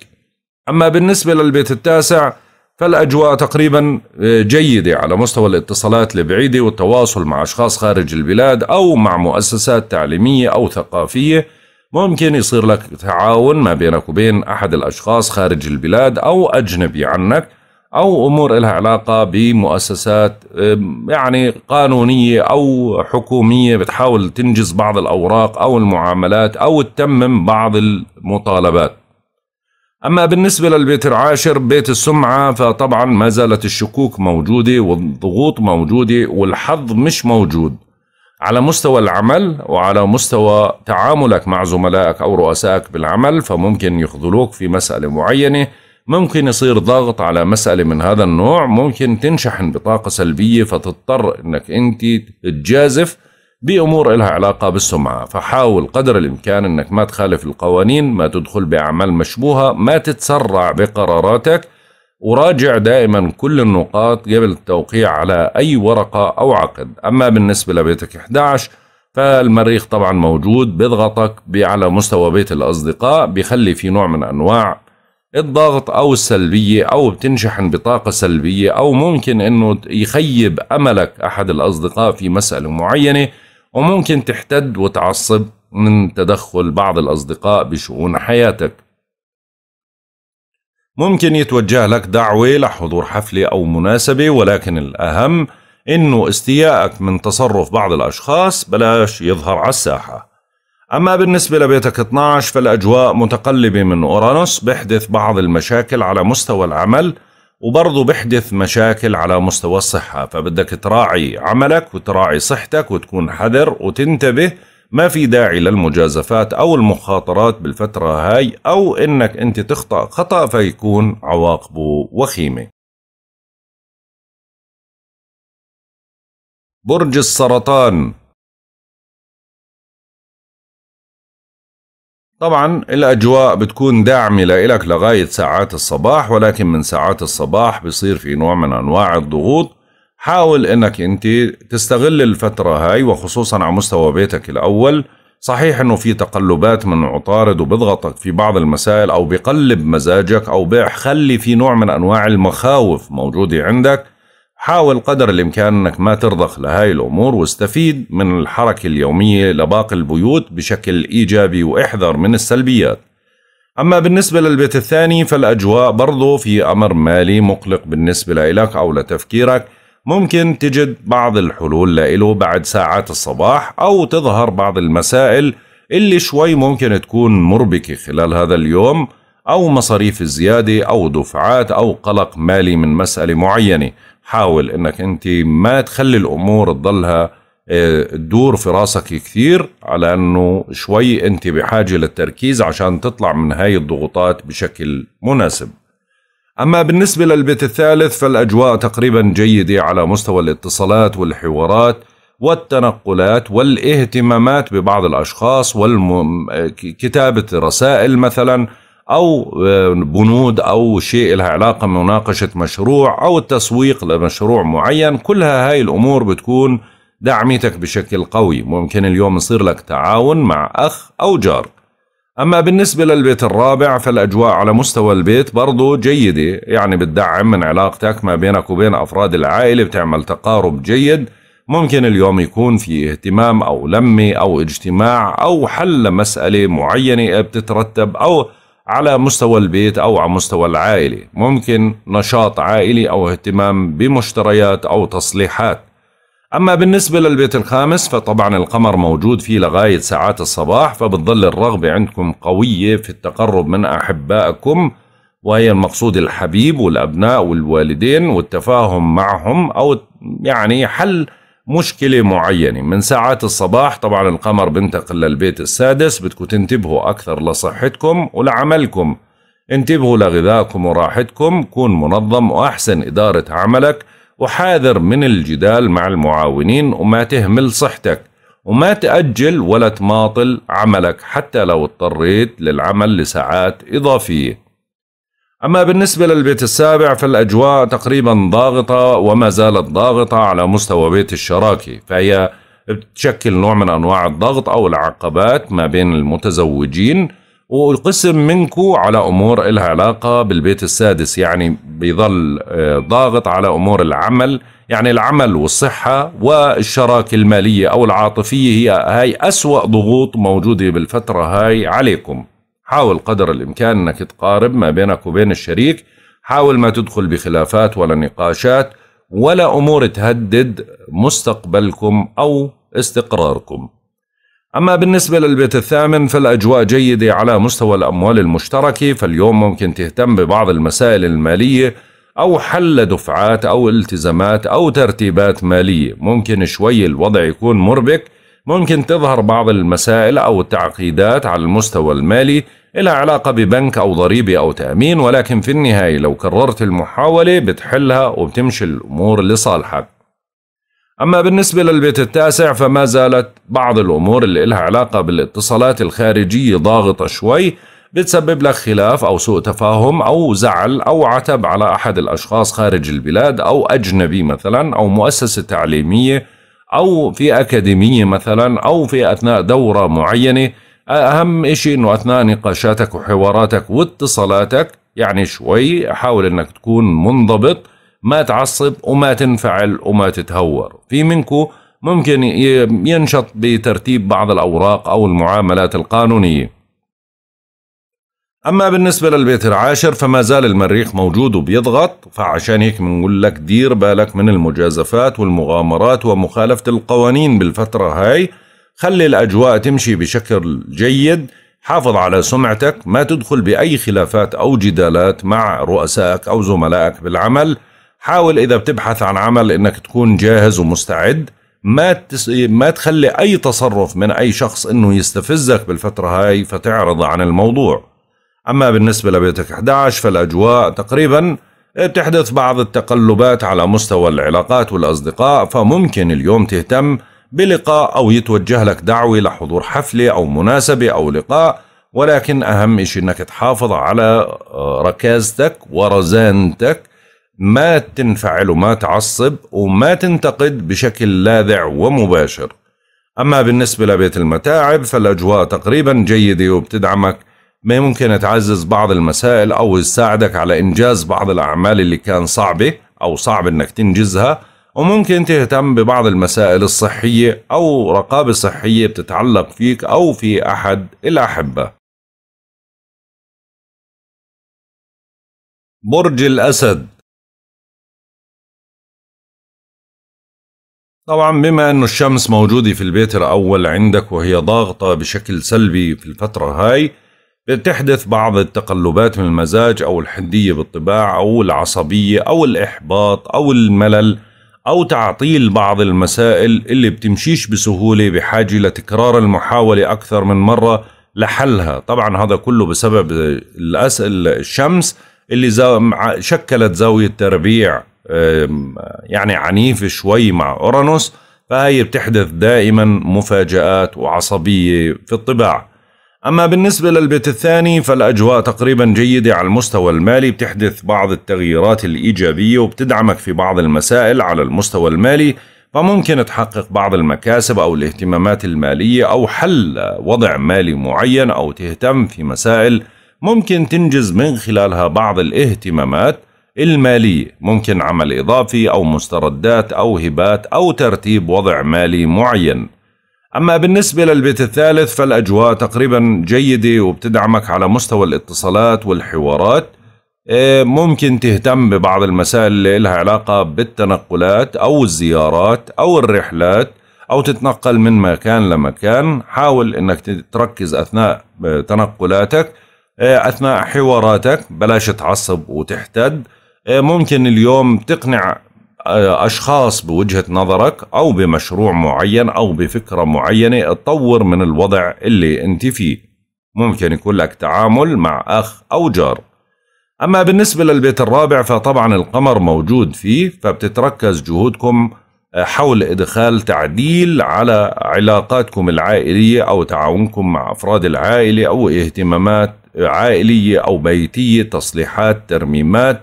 أما بالنسبة للبيت التاسع فالأجواء تقريبا آه، جيدة على مستوى الاتصالات البعيدة والتواصل مع أشخاص خارج البلاد أو مع مؤسسات تعليمية أو ثقافية ممكن يصير لك تعاون ما بينك وبين أحد الأشخاص خارج البلاد أو أجنبي عنك أو أمور لها علاقة بمؤسسات يعني قانونية أو حكومية بتحاول تنجز بعض الأوراق أو المعاملات أو تتمم بعض المطالبات أما بالنسبة للبيت العاشر بيت السمعة فطبعا ما زالت الشكوك موجودة والضغوط موجودة والحظ مش موجود على مستوى العمل وعلى مستوى تعاملك مع زملائك أو رؤسائك بالعمل فممكن يخذلوك في مسألة معينة ممكن يصير ضغط على مسألة من هذا النوع ممكن تنشحن بطاقة سلبية فتضطر أنك أنت تجازف بأمور إلها علاقة بالسمعة فحاول قدر الإمكان أنك ما تخالف القوانين ما تدخل بأعمال مشبوهة ما تتسرع بقراراتك أراجع دائما كل النقاط قبل التوقيع على أي ورقة أو عقد أما بالنسبة لبيتك 11 فالمريخ طبعا موجود بيضغطك على مستوى بيت الأصدقاء بيخلي في نوع من أنواع الضغط أو السلبية أو بتنشحن بطاقة سلبية أو ممكن أنه يخيب أملك أحد الأصدقاء في مسألة معينة وممكن تحتد وتعصب من تدخل بعض الأصدقاء بشؤون حياتك ممكن يتوجه لك دعوة لحضور حفلة أو مناسبة ولكن الأهم إنه استيائك من تصرف بعض الأشخاص بلاش يظهر على الساحة أما بالنسبة لبيتك 12 فالأجواء متقلبة من أورانوس بحدث بعض المشاكل على مستوى العمل وبرضه بحدث مشاكل على مستوى الصحة فبدك تراعي عملك وتراعي صحتك وتكون حذر وتنتبه ما في داعي للمجازفات أو المخاطرات بالفترة هاي أو إنك أنت تخطأ خطأ فيكون عواقبه وخيمة برج السرطان طبعا الأجواء بتكون داعمة لإلك لغاية ساعات الصباح ولكن من ساعات الصباح بصير في نوع من أنواع الضغوط حاول انك انت تستغل الفترة هاي وخصوصا على مستوى بيتك الاول صحيح انه في تقلبات من عطارد وبضغطك في بعض المسائل او بقلب مزاجك او بخلي في نوع من انواع المخاوف موجودة عندك حاول قدر الامكان انك ما ترضخ لهاي الامور واستفيد من الحركة اليومية لباقي البيوت بشكل ايجابي واحذر من السلبيات أما بالنسبة للبيت الثاني فالأجواء برضو في أمر مالي مقلق بالنسبة لك أو لتفكيرك ممكن تجد بعض الحلول لإله بعد ساعات الصباح أو تظهر بعض المسائل اللي شوي ممكن تكون مربكة خلال هذا اليوم أو مصاريف الزيادة أو دفعات أو قلق مالي من مسألة معينة حاول أنك أنت ما تخلي الأمور تضلها آه، تدور في راسك كثير على أنه شوي أنت بحاجة للتركيز عشان تطلع من هاي الضغوطات بشكل مناسب أما بالنسبة للبيت الثالث فالأجواء تقريبا جيدة على مستوى الاتصالات والحوارات والتنقلات والاهتمامات ببعض الأشخاص وكتابة رسائل مثلا أو آه، بنود أو شيء لها علاقة بمناقشة مشروع أو التسويق لمشروع معين كلها هاي الأمور بتكون دعميتك بشكل قوي ممكن اليوم يصير لك تعاون مع أخ أو جار أما بالنسبة للبيت الرابع فالأجواء على مستوى البيت برضو جيدة يعني بتدعم من علاقتك ما بينك وبين أفراد العائلة بتعمل تقارب جيد ممكن اليوم يكون في اهتمام أو لمة أو اجتماع أو حل مسألة معينة بتترتب أو على مستوى البيت أو على مستوى العائلة ممكن نشاط عائلي أو اهتمام بمشتريات أو تصليحات أما بالنسبة للبيت الخامس فطبعا القمر موجود فيه لغاية ساعات الصباح فبتظل الرغبة عندكم قوية في التقرب من أحبائكم وهي المقصود الحبيب والأبناء والوالدين والتفاهم معهم أو يعني حل مشكلة معينة من ساعات الصباح طبعا القمر بنتقل للبيت السادس بدكم تنتبهوا أكثر لصحتكم ولعملكم انتبهوا لغذائكم وراحتكم كون منظم وأحسن إدارة عملك وحاذر من الجدال مع المعاونين وما تهمل صحتك وما تأجل ولا تماطل عملك حتى لو اضطريت للعمل لساعات إضافية أما بالنسبة للبيت السابع فالأجواء تقريبا ضاغطة وما زالت ضاغطة على مستوى بيت الشراكة فهي بتشكل نوع من أنواع الضغط أو العقبات ما بين المتزوجين والقسم منكم على أمور إلها علاقة بالبيت السادس يعني بيظل آه، ضاغط على أمور العمل يعني العمل والصحة والشراكة المالية أو العاطفية هي هاي أسوأ ضغوط موجودة بالفترة هاي عليكم حاول قدر الإمكان أنك تقارب ما بينك وبين الشريك حاول ما تدخل بخلافات ولا نقاشات ولا أمور تهدد مستقبلكم أو استقراركم أما بالنسبة للبيت الثامن فالأجواء جيدة على مستوى الأموال المشتركة فاليوم ممكن تهتم ببعض المسائل المالية أو حل دفعات أو التزامات أو ترتيبات مالية ممكن شوي الوضع يكون مربك ممكن تظهر بعض المسائل أو التعقيدات على المستوى المالي إلى علاقة ببنك أو ضريبة أو تأمين ولكن في النهاية لو كررت المحاولة بتحلها وبتمشي الأمور لصالحك أما بالنسبة للبيت التاسع فما زالت بعض الأمور اللي إلها علاقة بالاتصالات الخارجية ضاغطة شوي بتسبب لك خلاف أو سوء تفاهم أو زعل أو عتب على أحد الأشخاص خارج البلاد أو أجنبي مثلا أو مؤسسة تعليمية أو في أكاديمية مثلا أو في أثناء دورة معينة أهم إشي أنه أثناء نقاشاتك وحواراتك واتصالاتك يعني شوي حاول أنك تكون منضبط ما تعصب وما تنفعل وما تتهور في منكم ممكن ينشط بترتيب بعض الأوراق أو المعاملات القانونية أما بالنسبة للبيت العاشر فما زال المريخ موجود وبيضغط فعشان هيك بنقول لك دير بالك من المجازفات والمغامرات ومخالفة القوانين بالفترة هاي خلي الأجواء تمشي بشكل جيد حافظ على سمعتك ما تدخل بأي خلافات أو جدالات مع رؤسائك أو زملائك بالعمل حاول اذا بتبحث عن عمل انك تكون جاهز ومستعد ما تس... ما تخلي اي تصرف من اي شخص انه يستفزك بالفتره هاي فتعرض عن الموضوع اما بالنسبه لبيتك 11 فالاجواء تقريبا بتحدث بعض التقلبات على مستوى العلاقات والاصدقاء فممكن اليوم تهتم بلقاء او يتوجه لك دعوه لحضور حفله او مناسبه او لقاء ولكن اهم شيء انك تحافظ على آه، ركازتك ورزانتك ما تنفعل وما تعصب وما تنتقد بشكل لاذع ومباشر أما بالنسبة لبيت المتاعب فالأجواء تقريبا جيدة وبتدعمك ما ممكن تعزز بعض المسائل أو تساعدك على إنجاز بعض الأعمال اللي كان صعبة أو صعب إنك تنجزها وممكن تهتم ببعض المسائل الصحية أو رقابة صحية بتتعلق فيك أو في أحد الأحبة برج الأسد طبعا بما انه الشمس موجودة في البيت الاول عندك وهي ضاغطة بشكل سلبي في الفترة هاي بتحدث بعض التقلبات من المزاج او الحدية بالطباع او العصبية او الاحباط او الملل او تعطيل بعض المسائل اللي بتمشيش بسهولة بحاجة لتكرار المحاولة اكثر من مرة لحلها طبعا هذا كله بسبب الشمس اللي شكلت زاوية تربيع يعني عنيفة شوي مع أورانوس فهي بتحدث دائما مفاجآت وعصبية في الطباع أما بالنسبة للبيت الثاني فالأجواء تقريبا جيدة على المستوى المالي بتحدث بعض التغييرات الإيجابية وبتدعمك في بعض المسائل على المستوى المالي فممكن تحقق بعض المكاسب أو الاهتمامات المالية أو حل وضع مالي معين أو تهتم في مسائل ممكن تنجز من خلالها بعض الاهتمامات المالية ممكن عمل إضافي أو مستردات أو هبات أو ترتيب وضع مالي معين أما بالنسبة للبيت الثالث فالأجواء تقريبا جيدة وبتدعمك على مستوى الاتصالات والحوارات إيه، ممكن تهتم ببعض المسائل اللي لها علاقة بالتنقلات أو الزيارات أو الرحلات أو تتنقل من مكان لمكان حاول أنك تركز أثناء آه، تنقلاتك آه، أثناء حواراتك بلاش تعصب وتحتد إيه، ممكن اليوم تقنع آه، أشخاص بوجهة نظرك أو بمشروع معين أو بفكرة معينة تطور من الوضع اللي أنت فيه ممكن يكون لك تعامل مع أخ أو جار أما بالنسبة للبيت الرابع فطبعا القمر موجود فيه فبتتركز جهودكم آه، حول إدخال تعديل على علاقاتكم العائلية أو تعاونكم مع أفراد العائلة أو اهتمامات عائلية أو بيتية تصليحات ترميمات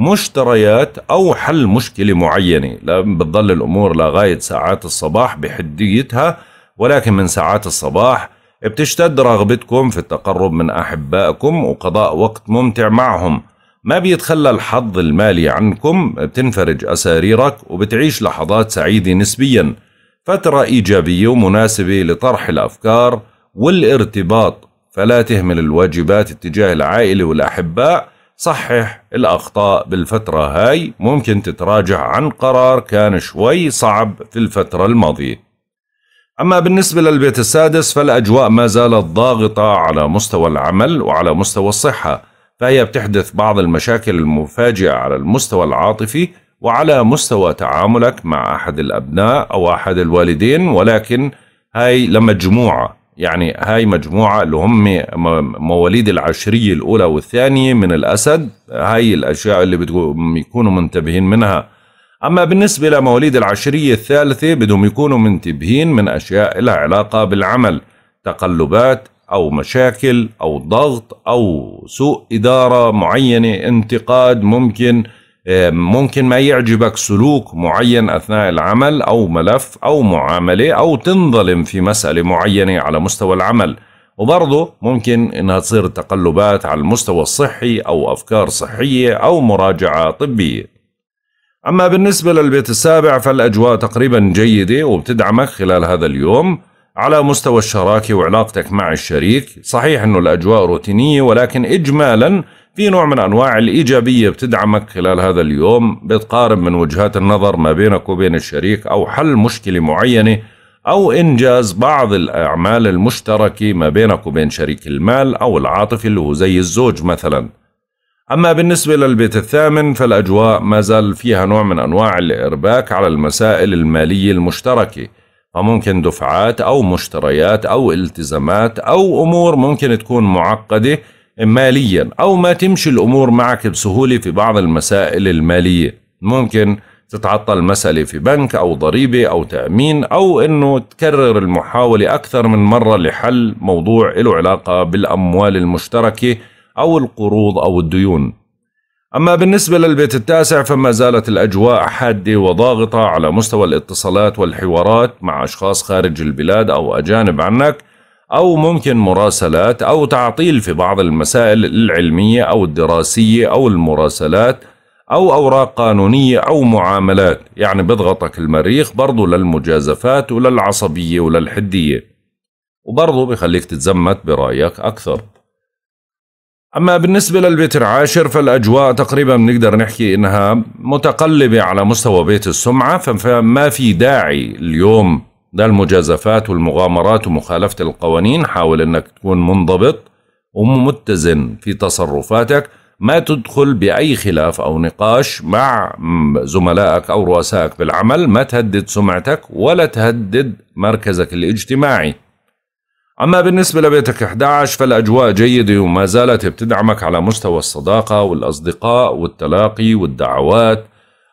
مشتريات أو حل مشكلة معينة بتضل الأمور لغاية ساعات الصباح بحديتها ولكن من ساعات الصباح بتشتد رغبتكم في التقرب من أحبائكم وقضاء وقت ممتع معهم ما بيتخلى الحظ المالي عنكم بتنفرج أساريرك وبتعيش لحظات سعيدة نسبيا فترة إيجابية ومناسبة لطرح الأفكار والارتباط فلا تهمل الواجبات اتجاه العائلة والأحباء صحح الأخطاء بالفترة هاي ممكن تتراجع عن قرار كان شوي صعب في الفترة الماضية أما بالنسبة للبيت السادس فالأجواء ما زالت ضاغطة على مستوى العمل وعلى مستوى الصحة فهي بتحدث بعض المشاكل المفاجئة على المستوى العاطفي وعلى مستوى تعاملك مع أحد الأبناء أو أحد الوالدين ولكن هاي لمجموعة يعني هاي مجموعة اللي هم مواليد العشرية الأولى والثانية من الأسد هاي الأشياء اللي بدهم يكونوا منتبهين منها أما بالنسبة لمواليد العشرية الثالثة بدهم يكونوا منتبهين من أشياء لها علاقة بالعمل تقلبات أو مشاكل أو ضغط أو سوء إدارة معينة انتقاد ممكن ممكن ما يعجبك سلوك معين اثناء العمل او ملف او معامله او تنظلم في مساله معينه على مستوى العمل وبرضه ممكن انها تصير تقلبات على المستوى الصحي او افكار صحيه او مراجعه طبيه. اما بالنسبه للبيت السابع فالاجواء تقريبا جيده وبتدعمك خلال هذا اليوم على مستوى الشراكه وعلاقتك مع الشريك، صحيح انه الاجواء روتينيه ولكن اجمالا في نوع من أنواع الإيجابية بتدعمك خلال هذا اليوم بتقارب من وجهات النظر ما بينك وبين الشريك أو حل مشكلة معينة أو إنجاز بعض الأعمال المشتركة ما بينك وبين شريك المال أو العاطفي اللي هو زي الزوج مثلا أما بالنسبة للبيت الثامن فالأجواء ما زال فيها نوع من أنواع الإرباك على المسائل المالية المشتركة فممكن دفعات أو مشتريات أو التزامات أو أمور ممكن تكون معقدة ماليا أو ما تمشي الأمور معك بسهولة في بعض المسائل المالية ممكن تتعطل مسألة في بنك أو ضريبة أو تأمين أو أنه تكرر المحاولة أكثر من مرة لحل موضوع له علاقة بالأموال المشتركة أو القروض أو الديون أما بالنسبة للبيت التاسع فما زالت الأجواء حادة وضاغطة على مستوى الاتصالات والحوارات مع أشخاص خارج البلاد أو أجانب عنك أو ممكن مراسلات أو تعطيل في بعض المسائل العلمية أو الدراسية أو المراسلات أو أوراق قانونية أو معاملات يعني بضغطك المريخ برضو للمجازفات وللعصبية وللحدية وبرضو بخليك تتزمت برأيك أكثر أما بالنسبة للبيت العاشر فالأجواء تقريبا بنقدر نحكي إنها متقلبة على مستوى بيت السمعة فما في داعي اليوم ده المجازفات والمغامرات ومخالفة القوانين حاول انك تكون منضبط ومتزن في تصرفاتك ما تدخل بأي خلاف أو نقاش مع زملائك أو رؤسائك بالعمل ما تهدد سمعتك ولا تهدد مركزك الاجتماعي أما بالنسبة لبيتك 11 فالأجواء جيدة وما زالت بتدعمك على مستوى الصداقة والأصدقاء والتلاقي والدعوات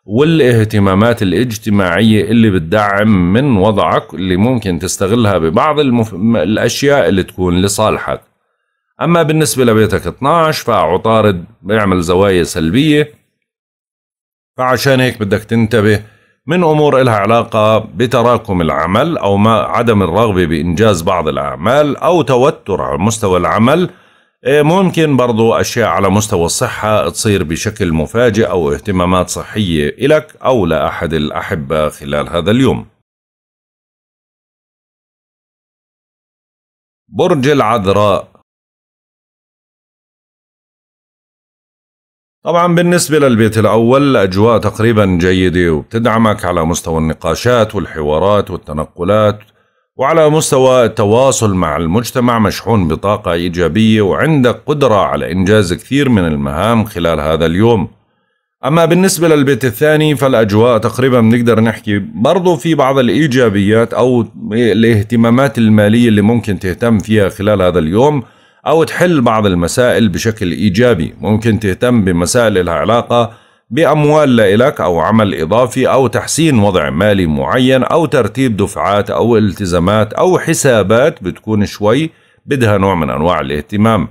والاهتمامات الاجتماعية اللي بتدعم من وضعك اللي ممكن تستغلها ببعض المف... الأشياء اللي تكون لصالحك أما بالنسبة لبيتك 12 فعطارد بيعمل زوايا سلبية فعشان هيك بدك تنتبه من أمور إلها علاقة بتراكم العمل أو ما عدم الرغبة بإنجاز بعض الأعمال أو توتر على مستوى العمل إيه، ممكن برضو أشياء على مستوى الصحة تصير بشكل مفاجئ أو اهتمامات صحية إلك أو لأحد الأحبة خلال هذا اليوم برج العذراء طبعا بالنسبة للبيت الأول الأجواء تقريبا جيدة وبتدعمك على مستوى النقاشات والحوارات والتنقلات وعلى مستوى التواصل مع المجتمع مشحون بطاقة إيجابية وعندك قدرة على إنجاز كثير من المهام خلال هذا اليوم أما بالنسبة للبيت الثاني فالأجواء تقريبا بنقدر نحكي برضو في بعض الإيجابيات أو الاهتمامات المالية اللي ممكن تهتم فيها خلال هذا اليوم أو تحل بعض المسائل بشكل إيجابي ممكن تهتم بمسائل لها علاقة بأموال لإلك أو عمل إضافي أو تحسين وضع مالي معين أو ترتيب دفعات أو التزامات أو حسابات بتكون شوي بدها نوع من أنواع الاهتمام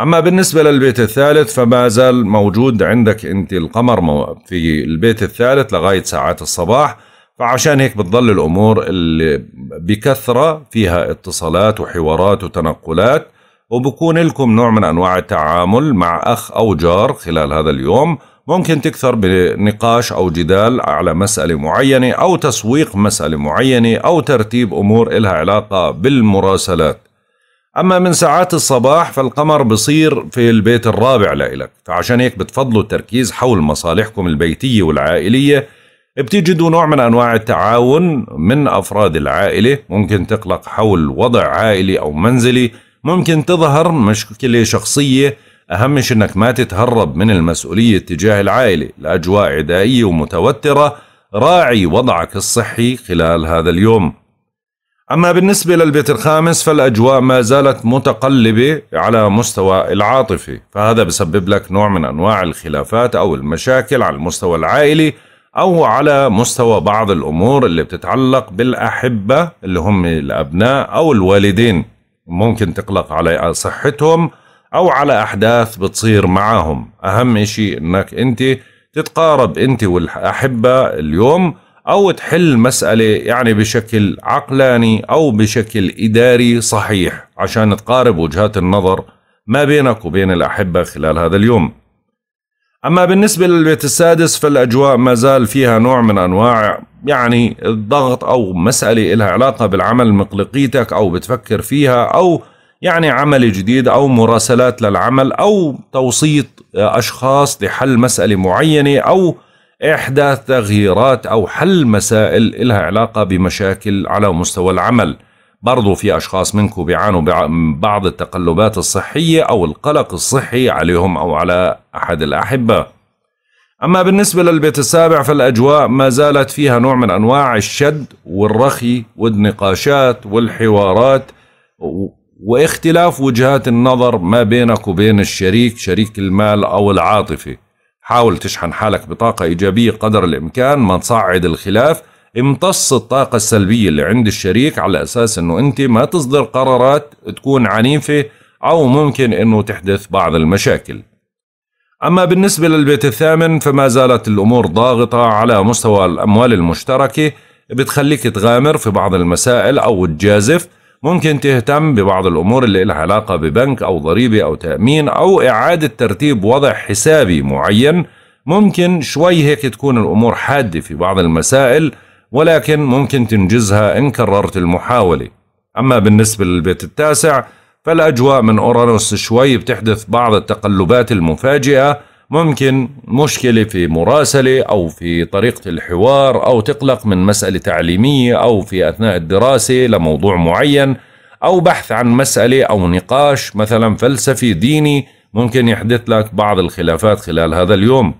أما بالنسبة للبيت الثالث فما زال موجود عندك أنت القمر في البيت الثالث لغاية ساعات الصباح فعشان هيك بتظل الأمور اللي بكثرة فيها اتصالات وحوارات وتنقلات وبكون لكم نوع من أنواع التعامل مع أخ أو جار خلال هذا اليوم ممكن تكثر بنقاش أو جدال على مسألة معينة أو تسويق مسألة معينة أو ترتيب أمور إلها علاقة بالمراسلات أما من ساعات الصباح فالقمر بصير في البيت الرابع لإلك فعشان هيك بتفضلوا التركيز حول مصالحكم البيتية والعائلية بتجدوا نوع من أنواع التعاون من أفراد العائلة ممكن تقلق حول وضع عائلي أو منزلي ممكن تظهر مشكلة شخصية أهم شيء أنك ما تتهرب من المسؤولية تجاه العائلة لأجواء عدائية ومتوترة راعي وضعك الصحي خلال هذا اليوم أما بالنسبة للبيت الخامس فالأجواء ما زالت متقلبة على مستوى العاطفة فهذا بسبب لك نوع من أنواع الخلافات أو المشاكل على المستوى العائلي أو على مستوى بعض الأمور اللي بتتعلق بالأحبة اللي هم الأبناء أو الوالدين ممكن تقلق على صحتهم او على احداث بتصير معاهم اهم اشي انك انت تتقارب انت والاحبة اليوم او تحل مسألة يعني بشكل عقلاني او بشكل اداري صحيح عشان تقارب وجهات النظر ما بينك وبين الاحبة خلال هذا اليوم أما بالنسبة للبيت السادس فالأجواء ما زال فيها نوع من أنواع يعني الضغط أو مسألة إلها علاقة بالعمل مقلقيتك أو بتفكر فيها أو يعني عمل جديد أو مراسلات للعمل أو توسيط أشخاص لحل مسألة معينة أو إحداث تغييرات أو حل مسائل لها علاقة بمشاكل على مستوى العمل برضو في أشخاص منكم بيعانوا بعض التقلبات الصحية أو القلق الصحي عليهم أو على أحد الأحبة أما بالنسبة للبيت السابع فالأجواء ما زالت فيها نوع من أنواع الشد والرخي والنقاشات والحوارات واختلاف وجهات النظر ما بينك وبين الشريك شريك المال أو العاطفة حاول تشحن حالك بطاقة إيجابية قدر الإمكان ما تصعد الخلاف امتص الطاقة السلبية اللي عند الشريك على أساس أنه أنت ما تصدر قرارات تكون عنيفة أو ممكن أنه تحدث بعض المشاكل أما بالنسبة للبيت الثامن فما زالت الأمور ضاغطة على مستوى الأموال المشتركة بتخليك تغامر في بعض المسائل أو تجازف ممكن تهتم ببعض الأمور اللي لها علاقة ببنك أو ضريبة أو تأمين أو إعادة ترتيب وضع حسابي معين ممكن شوي هيك تكون الأمور حادة في بعض المسائل ولكن ممكن تنجزها إن كررت المحاولة أما بالنسبة للبيت التاسع فالأجواء من أورانوس شوي بتحدث بعض التقلبات المفاجئة ممكن مشكلة في مراسلة أو في طريقة الحوار أو تقلق من مسألة تعليمية أو في أثناء الدراسة لموضوع معين أو بحث عن مسألة أو نقاش مثلا فلسفي ديني ممكن يحدث لك بعض الخلافات خلال هذا اليوم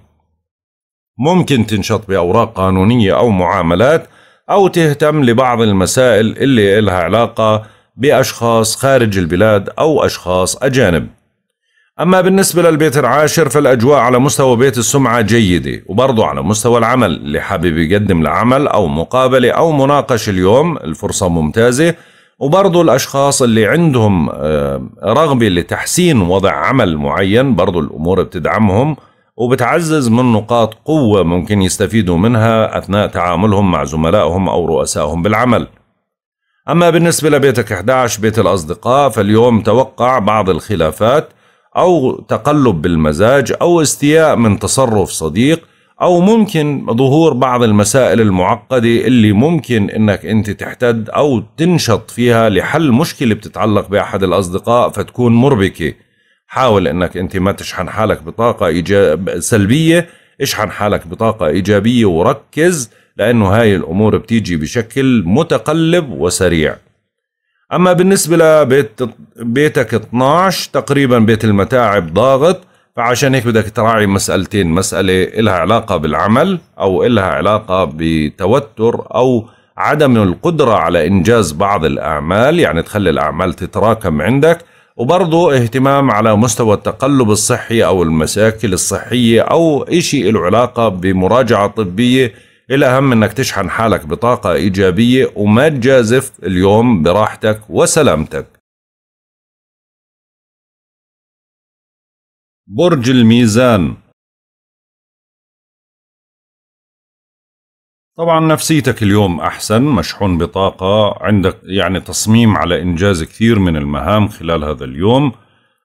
ممكن تنشط بأوراق قانونية أو معاملات أو تهتم لبعض المسائل اللي إلها علاقة بأشخاص خارج البلاد أو أشخاص أجانب أما بالنسبة للبيت العاشر فالأجواء على مستوى بيت السمعة جيدة وبرضه على مستوى العمل اللي حابب يقدم لعمل أو مقابلة أو مناقشة اليوم الفرصة ممتازة وبرضه الأشخاص اللي عندهم آه، رغبة لتحسين وضع عمل معين برضه الأمور بتدعمهم وبتعزز من نقاط قوة ممكن يستفيدوا منها أثناء تعاملهم مع زملائهم أو رؤسائهم بالعمل أما بالنسبة لبيتك 11 بيت الأصدقاء فاليوم توقع بعض الخلافات أو تقلب بالمزاج أو استياء من تصرف صديق أو ممكن ظهور بعض المسائل المعقدة اللي ممكن إنك أنت تحتد أو تنشط فيها لحل مشكلة بتتعلق بأحد الأصدقاء فتكون مربكة حاول إنك أنت ما تشحن حالك بطاقة إيجاب سلبية اشحن حالك بطاقة إيجابية وركز لأنه هاي الأمور بتيجي بشكل متقلب وسريع أما بالنسبة لبيت بيتك 12 تقريبا بيت المتاعب ضاغط فعشان هيك بدك تراعي مسألتين مسألة إلها علاقة بالعمل أو إلها علاقة بتوتر أو عدم القدرة على إنجاز بعض الأعمال يعني تخلي الأعمال تتراكم عندك وبرضه اهتمام على مستوى التقلب الصحي أو المشاكل الصحية أو إشي له علاقة بمراجعة طبية الأهم إنك تشحن حالك بطاقة إيجابية وما تجازف اليوم براحتك وسلامتك. برج الميزان طبعا نفسيتك اليوم أحسن مشحون بطاقة عندك يعني تصميم على إنجاز كثير من المهام خلال هذا اليوم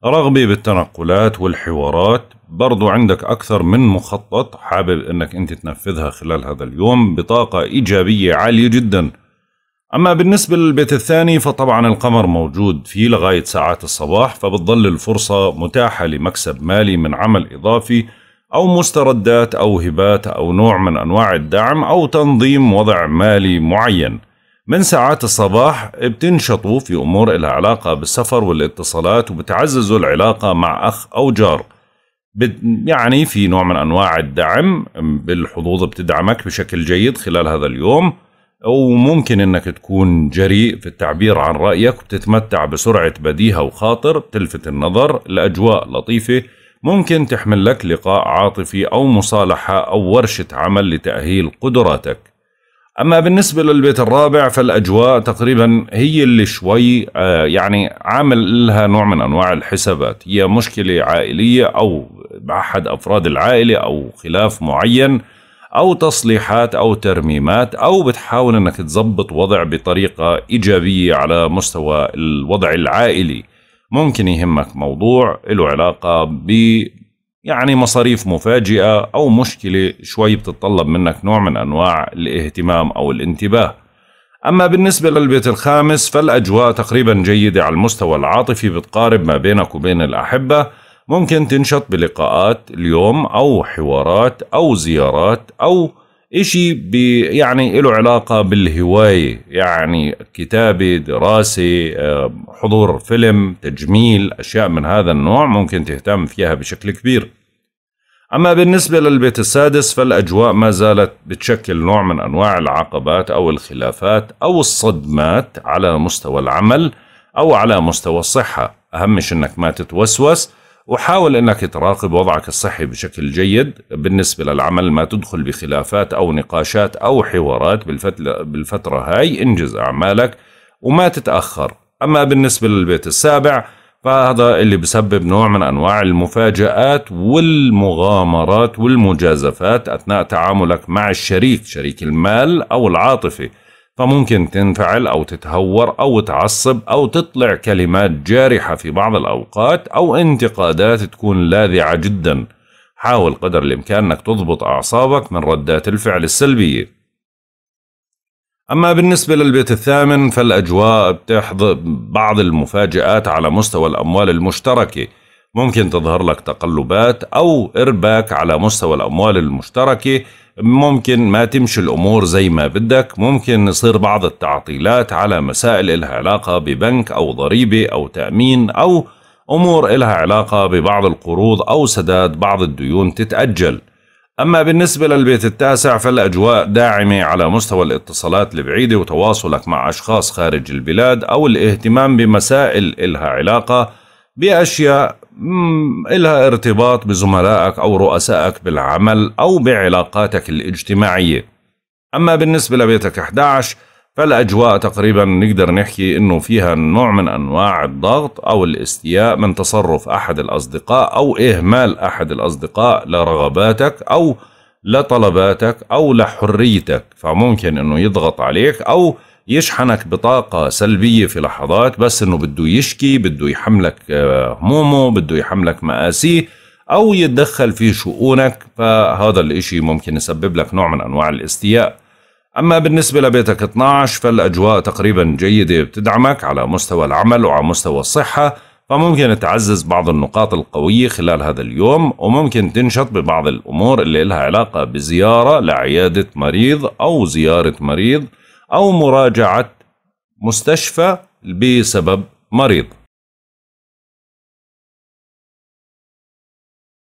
رغبة بالتنقلات والحوارات برضو عندك أكثر من مخطط حابب أنك أنت تنفذها خلال هذا اليوم بطاقة إيجابية عالية جدا أما بالنسبة للبيت الثاني فطبعا القمر موجود فيه لغاية ساعات الصباح فبتظل الفرصة متاحة لمكسب مالي من عمل إضافي أو مستردات أو هبات أو نوع من أنواع الدعم أو تنظيم وضع مالي معين من ساعات الصباح بتنشطوا في أمور لها علاقة بالسفر والاتصالات وبتعززوا العلاقة مع أخ أو جار يعني في نوع من أنواع الدعم بالحظوظ بتدعمك بشكل جيد خلال هذا اليوم وممكن انك تكون جريء في التعبير عن رايك وبتتمتع بسرعه بديهه وخاطر تلفت النظر الاجواء لطيفه ممكن تحمل لك لقاء عاطفي او مصالحه او ورشه عمل لتاهيل قدراتك أما بالنسبة للبيت الرابع فالأجواء تقريبا هي اللي شوي آه، يعني عامل لها نوع من أنواع الحسابات هي مشكلة عائلية أو أحد أفراد العائلة أو خلاف معين أو تصليحات أو ترميمات أو بتحاول أنك تظبط وضع بطريقة إيجابية على مستوى الوضع العائلي ممكن يهمك موضوع له علاقة ب يعني مصاريف مفاجئة أو مشكلة شوي بتتطلب منك نوع من أنواع الاهتمام أو الانتباه أما بالنسبة للبيت الخامس فالأجواء تقريبا جيدة على المستوى العاطفي بتقارب ما بينك وبين الأحبة ممكن تنشط بلقاءات اليوم أو حوارات أو زيارات أو إشي يعني له علاقة بالهواية يعني كتابة دراسة آه، حضور فيلم تجميل أشياء من هذا النوع ممكن تهتم فيها بشكل كبير أما بالنسبة للبيت السادس فالأجواء ما زالت بتشكل نوع من أنواع العقبات أو الخلافات أو الصدمات على مستوى العمل أو على مستوى الصحة أهم شيء أنك ما تتوسوس وحاول أنك تراقب وضعك الصحي بشكل جيد بالنسبة للعمل ما تدخل بخلافات أو نقاشات أو حوارات بالفترة هاي انجز أعمالك وما تتأخر أما بالنسبة للبيت السابع فهذا اللي بسبب نوع من أنواع المفاجآت والمغامرات والمجازفات أثناء تعاملك مع الشريك شريك المال أو العاطفة فممكن تنفعل أو تتهور أو تعصب أو تطلع كلمات جارحة في بعض الأوقات أو انتقادات تكون لاذعة جدا حاول قدر الإمكان أنك تضبط أعصابك من ردات الفعل السلبية أما بالنسبة للبيت الثامن فالأجواء بتحظى بعض المفاجآت على مستوى الأموال المشتركة ممكن تظهر لك تقلبات أو إرباك على مستوى الأموال المشتركة ممكن ما تمشي الأمور زي ما بدك ممكن يصير بعض التعطيلات على مسائل إلها علاقة ببنك أو ضريبة أو تأمين أو أمور إلها علاقة ببعض القروض أو سداد بعض الديون تتأجل أما بالنسبة للبيت التاسع فالأجواء داعمة على مستوى الاتصالات البعيدة وتواصلك مع أشخاص خارج البلاد أو الاهتمام بمسائل إلها علاقة بأشياء إلها ارتباط بزملائك أو رؤسائك بالعمل أو بعلاقاتك الاجتماعية أما بالنسبة لبيتك 11 فالأجواء تقريبا نقدر نحكي أنه فيها نوع من أنواع الضغط أو الاستياء من تصرف أحد الأصدقاء أو إهمال أحد الأصدقاء لرغباتك أو لطلباتك أو لحريتك فممكن أنه يضغط عليك أو يشحنك بطاقة سلبية في لحظات بس أنه بده يشكي بده يحملك همومه آه، بده يحملك مآسيه أو يتدخل في شؤونك فهذا الإشي ممكن يسبب لك نوع من أنواع الاستياء أما بالنسبة لبيتك 12 فالأجواء تقريبا جيدة بتدعمك على مستوى العمل وعلى مستوى الصحة فممكن تعزز بعض النقاط القوية خلال هذا اليوم وممكن تنشط ببعض الأمور اللي لها علاقة بزيارة لعيادة مريض أو زيارة مريض أو مراجعة مستشفى بسبب مريض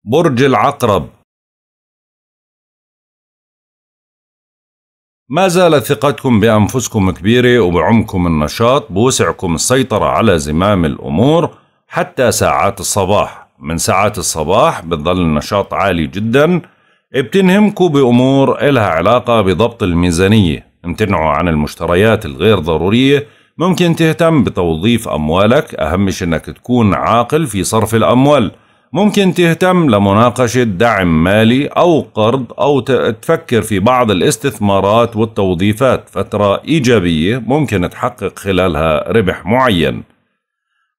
برج العقرب ما زالت ثقتكم بأنفسكم كبيرة وبعمكم النشاط بوسعكم السيطرة على زمام الأمور حتى ساعات الصباح من ساعات الصباح بتظل النشاط عالي جدا بتنهمكوا بأمور إلها علاقة بضبط الميزانية امتنعوا عن المشتريات الغير ضرورية ممكن تهتم بتوظيف أموالك أهم أنك تكون عاقل في صرف الأموال ممكن تهتم لمناقشة دعم مالي أو قرض أو تفكر في بعض الاستثمارات والتوظيفات فترة إيجابية ممكن تحقق خلالها ربح معين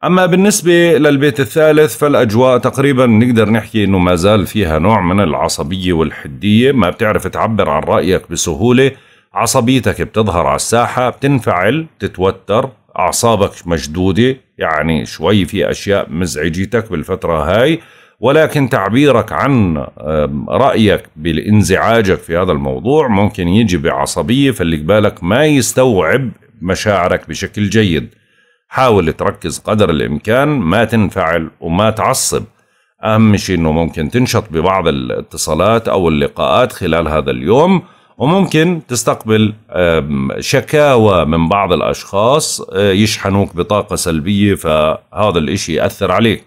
أما بالنسبة للبيت الثالث فالأجواء تقريبا نقدر نحكي أنه ما زال فيها نوع من العصبية والحدية ما بتعرف تعبر عن رأيك بسهولة عصبيتك بتظهر على الساحة بتنفعل تتوتر أعصابك مشدودة يعني شوي في أشياء مزعجتك بالفترة هاي ولكن تعبيرك عن رأيك بانزعاجك في هذا الموضوع ممكن يجي بعصبية فاللي قبالك ما يستوعب مشاعرك بشكل جيد حاول تركز قدر الإمكان ما تنفعل وما تعصب أهم شيء أنه ممكن تنشط ببعض الاتصالات أو اللقاءات خلال هذا اليوم وممكن تستقبل شكاوى من بعض الأشخاص آه، يشحنوك بطاقة سلبية فهذا الإشي يأثر عليك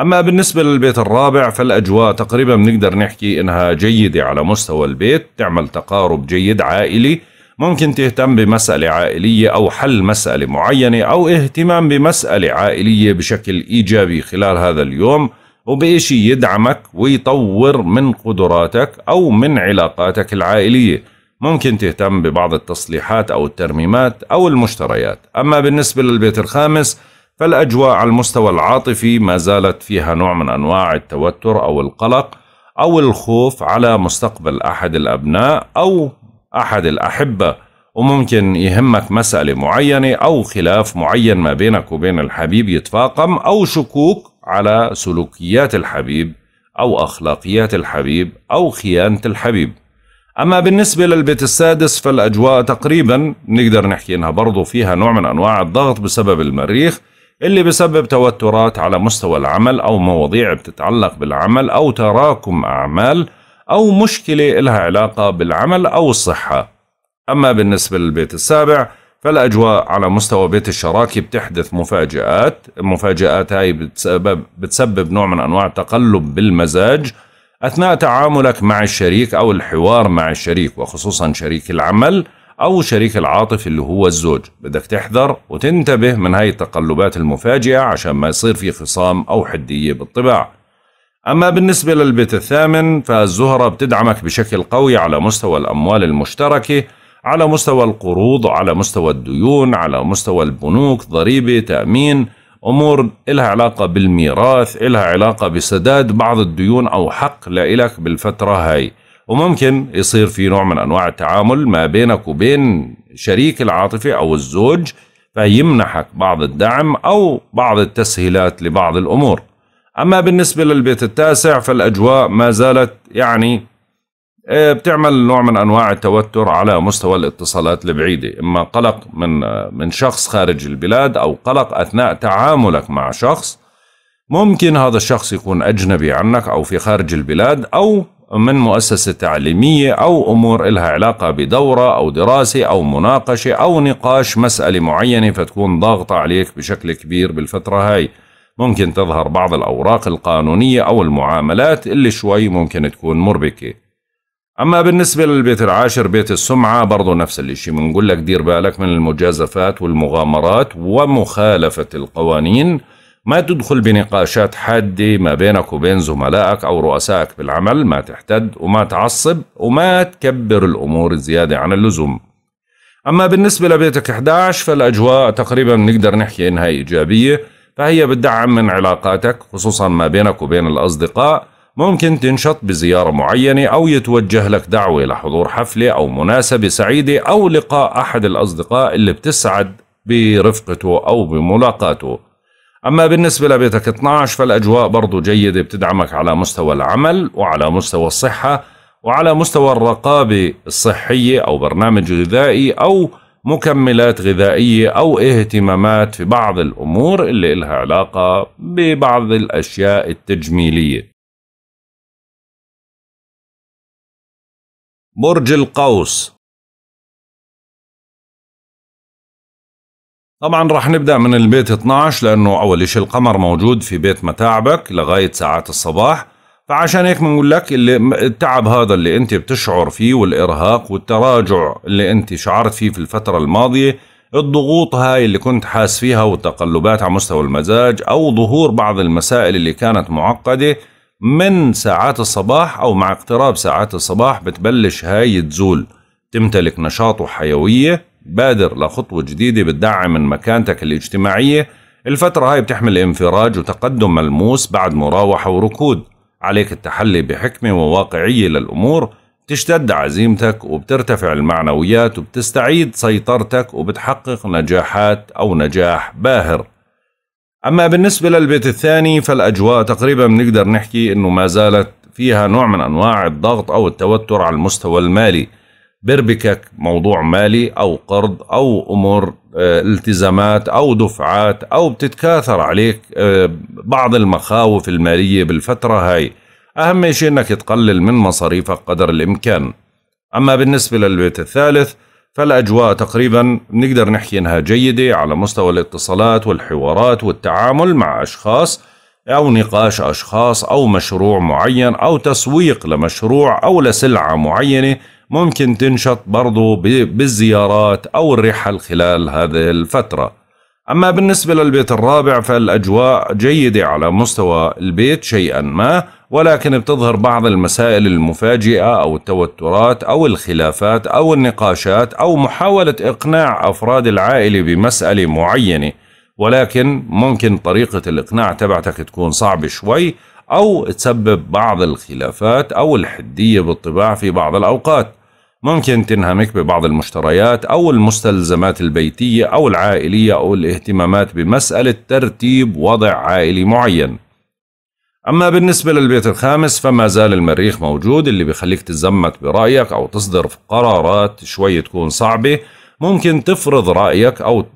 أما بالنسبة للبيت الرابع فالأجواء تقريبا بنقدر نحكي إنها جيدة على مستوى البيت تعمل تقارب جيد عائلي ممكن تهتم بمسألة عائلية أو حل مسألة معينة أو اهتمام بمسألة عائلية بشكل إيجابي خلال هذا اليوم وبإشي يدعمك ويطور من قدراتك أو من علاقاتك العائلية ممكن تهتم ببعض التصليحات أو الترميمات أو المشتريات أما بالنسبة للبيت الخامس فالأجواء على المستوى العاطفي ما زالت فيها نوع من أنواع التوتر أو القلق أو الخوف على مستقبل أحد الأبناء أو أحد الأحبة وممكن يهمك مسألة معينة أو خلاف معين ما بينك وبين الحبيب يتفاقم أو شكوك على سلوكيات الحبيب أو أخلاقيات الحبيب أو خيانة الحبيب أما بالنسبة للبيت السادس فالأجواء تقريبا نقدر نحكي إنها برضو فيها نوع من أنواع الضغط بسبب المريخ اللي بسبب توترات على مستوى العمل أو مواضيع بتتعلق بالعمل أو تراكم أعمال أو مشكلة إلها علاقة بالعمل أو الصحة أما بالنسبة للبيت السابع فالاجواء على مستوى بيت الشراكه بتحدث مفاجات المفاجات هاي بتسبب بتسبب نوع من انواع التقلب بالمزاج اثناء تعاملك مع الشريك او الحوار مع الشريك وخصوصا شريك العمل او شريك العاطفي اللي هو الزوج بدك تحذر وتنتبه من هاي التقلبات المفاجئه عشان ما يصير في خصام او حديه بالطباع أما بالنسبة للبيت الثامن فالزهرة بتدعمك بشكل قوي على مستوى الأموال المشتركة على مستوى القروض على مستوى الديون على مستوى البنوك ضريبة تأمين أمور إلها علاقة بالميراث إلها علاقة بسداد بعض الديون أو حق لإلك بالفترة هاي وممكن يصير في نوع من أنواع التعامل ما بينك وبين شريك العاطفة أو الزوج فيمنحك بعض الدعم أو بعض التسهيلات لبعض الأمور أما بالنسبة للبيت التاسع فالأجواء ما زالت يعني آه، بتعمل نوع من انواع التوتر على مستوى الاتصالات البعيده اما قلق من آه، من شخص خارج البلاد او قلق اثناء تعاملك مع شخص ممكن هذا الشخص يكون اجنبي عنك او في خارج البلاد او من مؤسسه تعليميه او امور إلها علاقه بدوره او دراسه او مناقشه او نقاش مساله معينه فتكون ضاغطه عليك بشكل كبير بالفتره هاي ممكن تظهر بعض الاوراق القانونيه او المعاملات اللي شوي ممكن تكون مربكه أما بالنسبة للبيت العاشر بيت السمعة برضو نفس الإشي بنقول لك دير بالك من المجازفات والمغامرات ومخالفة القوانين ما تدخل بنقاشات حادة ما بينك وبين زملائك أو رؤسائك بالعمل ما تحتد وما تعصب وما تكبر الأمور زيادة عن اللزوم أما بالنسبة لبيتك 11 فالأجواء تقريبا نقدر نحكي إنها إيجابية فهي بتدعم من علاقاتك خصوصا ما بينك وبين الأصدقاء ممكن تنشط بزيارة معينة أو يتوجه لك دعوة لحضور حفلة أو مناسبة سعيدة أو لقاء أحد الأصدقاء اللي بتسعد برفقته أو بملاقاته أما بالنسبة لبيتك 12 فالأجواء برضو جيدة بتدعمك على مستوى العمل وعلى مستوى الصحة وعلى مستوى الرقابة الصحية أو برنامج غذائي أو مكملات غذائية أو اهتمامات في بعض الأمور اللي إلها علاقة ببعض الأشياء التجميلية برج القوس طبعا رح نبدأ من البيت 12 لأنه أول إشي القمر موجود في بيت متاعبك لغاية ساعات الصباح فعشان هيك بنقول لك اللي التعب هذا اللي أنت بتشعر فيه والإرهاق والتراجع اللي أنت شعرت فيه في الفترة الماضية الضغوط هاي اللي كنت حاس فيها والتقلبات على مستوى المزاج أو ظهور بعض المسائل اللي كانت معقدة من ساعات الصباح أو مع اقتراب ساعات الصباح بتبلش هاي تزول تمتلك نشاط وحيوية بادر لخطوة جديدة بتدعم من مكانتك الاجتماعية الفترة هاي بتحمل انفراج وتقدم ملموس بعد مراوحة وركود عليك التحلي بحكمة وواقعية للأمور تشتد عزيمتك وبترتفع المعنويات وبتستعيد سيطرتك وبتحقق نجاحات أو نجاح باهر أما بالنسبة للبيت الثاني فالأجواء تقريبا بنقدر نحكي أنه ما زالت فيها نوع من أنواع الضغط أو التوتر على المستوى المالي بربكك موضوع مالي أو قرض أو أمور آه، التزامات أو دفعات أو بتتكاثر عليك آه، بعض المخاوف المالية بالفترة هاي أهم شيء أنك تقلل من مصاريفك قدر الإمكان أما بالنسبة للبيت الثالث فالأجواء تقريبا نقدر نحكي أنها جيدة على مستوى الاتصالات والحوارات والتعامل مع أشخاص أو نقاش أشخاص أو مشروع معين أو تسويق لمشروع أو لسلعة معينة ممكن تنشط برضو بالزيارات أو الرحل خلال هذه الفترة أما بالنسبة للبيت الرابع فالأجواء جيدة على مستوى البيت شيئا ما ولكن بتظهر بعض المسائل المفاجئة أو التوترات أو الخلافات أو النقاشات أو محاولة إقناع أفراد العائلة بمسألة معينة ولكن ممكن طريقة الإقناع تبعتك تكون صعبة شوي أو تسبب بعض الخلافات أو الحدية بالطباع في بعض الأوقات ممكن تنهمك ببعض المشتريات أو المستلزمات البيتية أو العائلية أو الاهتمامات بمسألة ترتيب وضع عائلي معين أما بالنسبة للبيت الخامس فما زال المريخ موجود اللي بيخليك تتزمت برأيك أو تصدر قرارات شوي تكون صعبة ممكن تفرض رأيك أو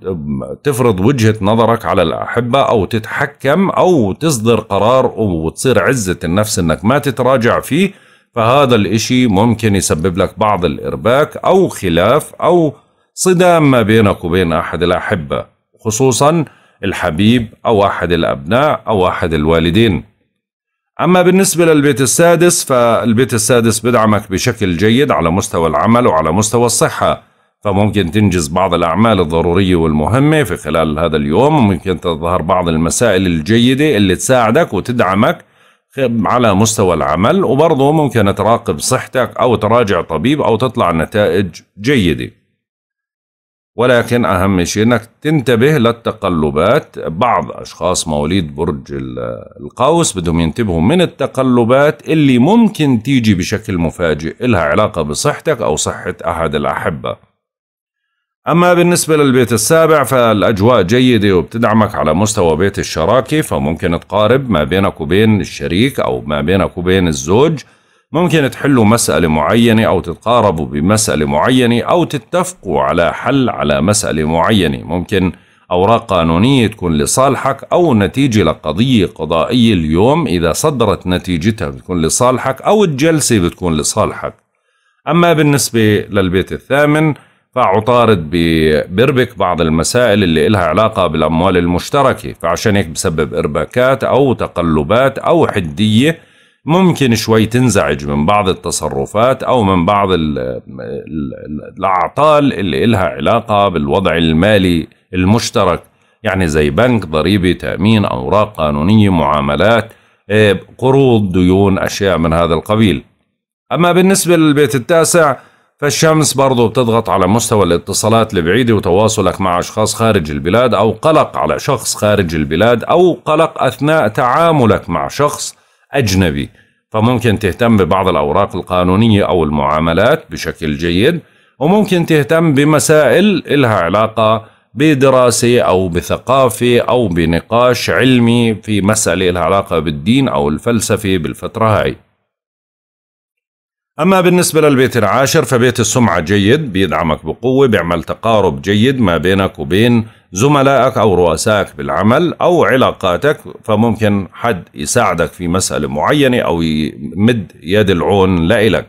تفرض وجهة نظرك على الأحبة أو تتحكم أو تصدر قرار وتصير عزة النفس أنك ما تتراجع فيه فهذا الإشي ممكن يسبب لك بعض الإرباك أو خلاف أو صدام ما بينك وبين أحد الأحبة خصوصا الحبيب أو أحد الأبناء أو أحد الوالدين أما بالنسبة للبيت السادس فالبيت السادس بدعمك بشكل جيد على مستوى العمل وعلى مستوى الصحة فممكن تنجز بعض الأعمال الضرورية والمهمة في خلال هذا اليوم وممكن تظهر بعض المسائل الجيدة اللي تساعدك وتدعمك على مستوى العمل وبرضه ممكن تراقب صحتك أو تراجع طبيب أو تطلع نتائج جيدة ولكن أهم شيء إنك تنتبه للتقلبات بعض أشخاص مواليد برج القوس بدهم ينتبهوا من التقلبات اللي ممكن تيجي بشكل مفاجئ إلها علاقة بصحتك أو صحة أحد الأحبة أما بالنسبة للبيت السابع فالأجواء جيدة وبتدعمك على مستوى بيت الشراكة فممكن تقارب ما بينك وبين الشريك أو ما بينك وبين الزوج ممكن تحلوا مسألة معينة أو تتقاربوا بمسألة معينة أو تتفقوا على حل على مسألة معينة ممكن أوراق قانونية تكون لصالحك أو نتيجة لقضية قضائية اليوم إذا صدرت نتيجتها بتكون لصالحك أو الجلسة بتكون لصالحك أما بالنسبة للبيت الثامن فعطارد بربك بعض المسائل اللي إلها علاقة بالأموال المشتركة فعشان هيك بسبب إرباكات أو تقلبات أو حدية ممكن شوي تنزعج من بعض التصرفات او من بعض الاعطال اللي لها علاقه بالوضع المالي المشترك يعني زي بنك ضريبه تامين اوراق قانونيه معاملات إيه، قروض ديون اشياء من هذا القبيل اما بالنسبه للبيت التاسع فالشمس برضه بتضغط على مستوى الاتصالات البعيدة وتواصلك مع أشخاص خارج البلاد أو قلق على شخص خارج البلاد أو قلق أثناء تعاملك مع شخص أجنبي فممكن تهتم ببعض الأوراق القانونية أو المعاملات بشكل جيد وممكن تهتم بمسائل إلها علاقة بدراسة أو بثقافة أو بنقاش علمي في مسألة إلها علاقة بالدين أو الفلسفة بالفترة هاي أما بالنسبة للبيت العاشر فبيت السمعة جيد بيدعمك بقوة بيعمل تقارب جيد ما بينك وبين زملائك أو رؤسائك بالعمل أو علاقاتك فممكن حد يساعدك في مسألة معينة أو يمد يد العون لإلك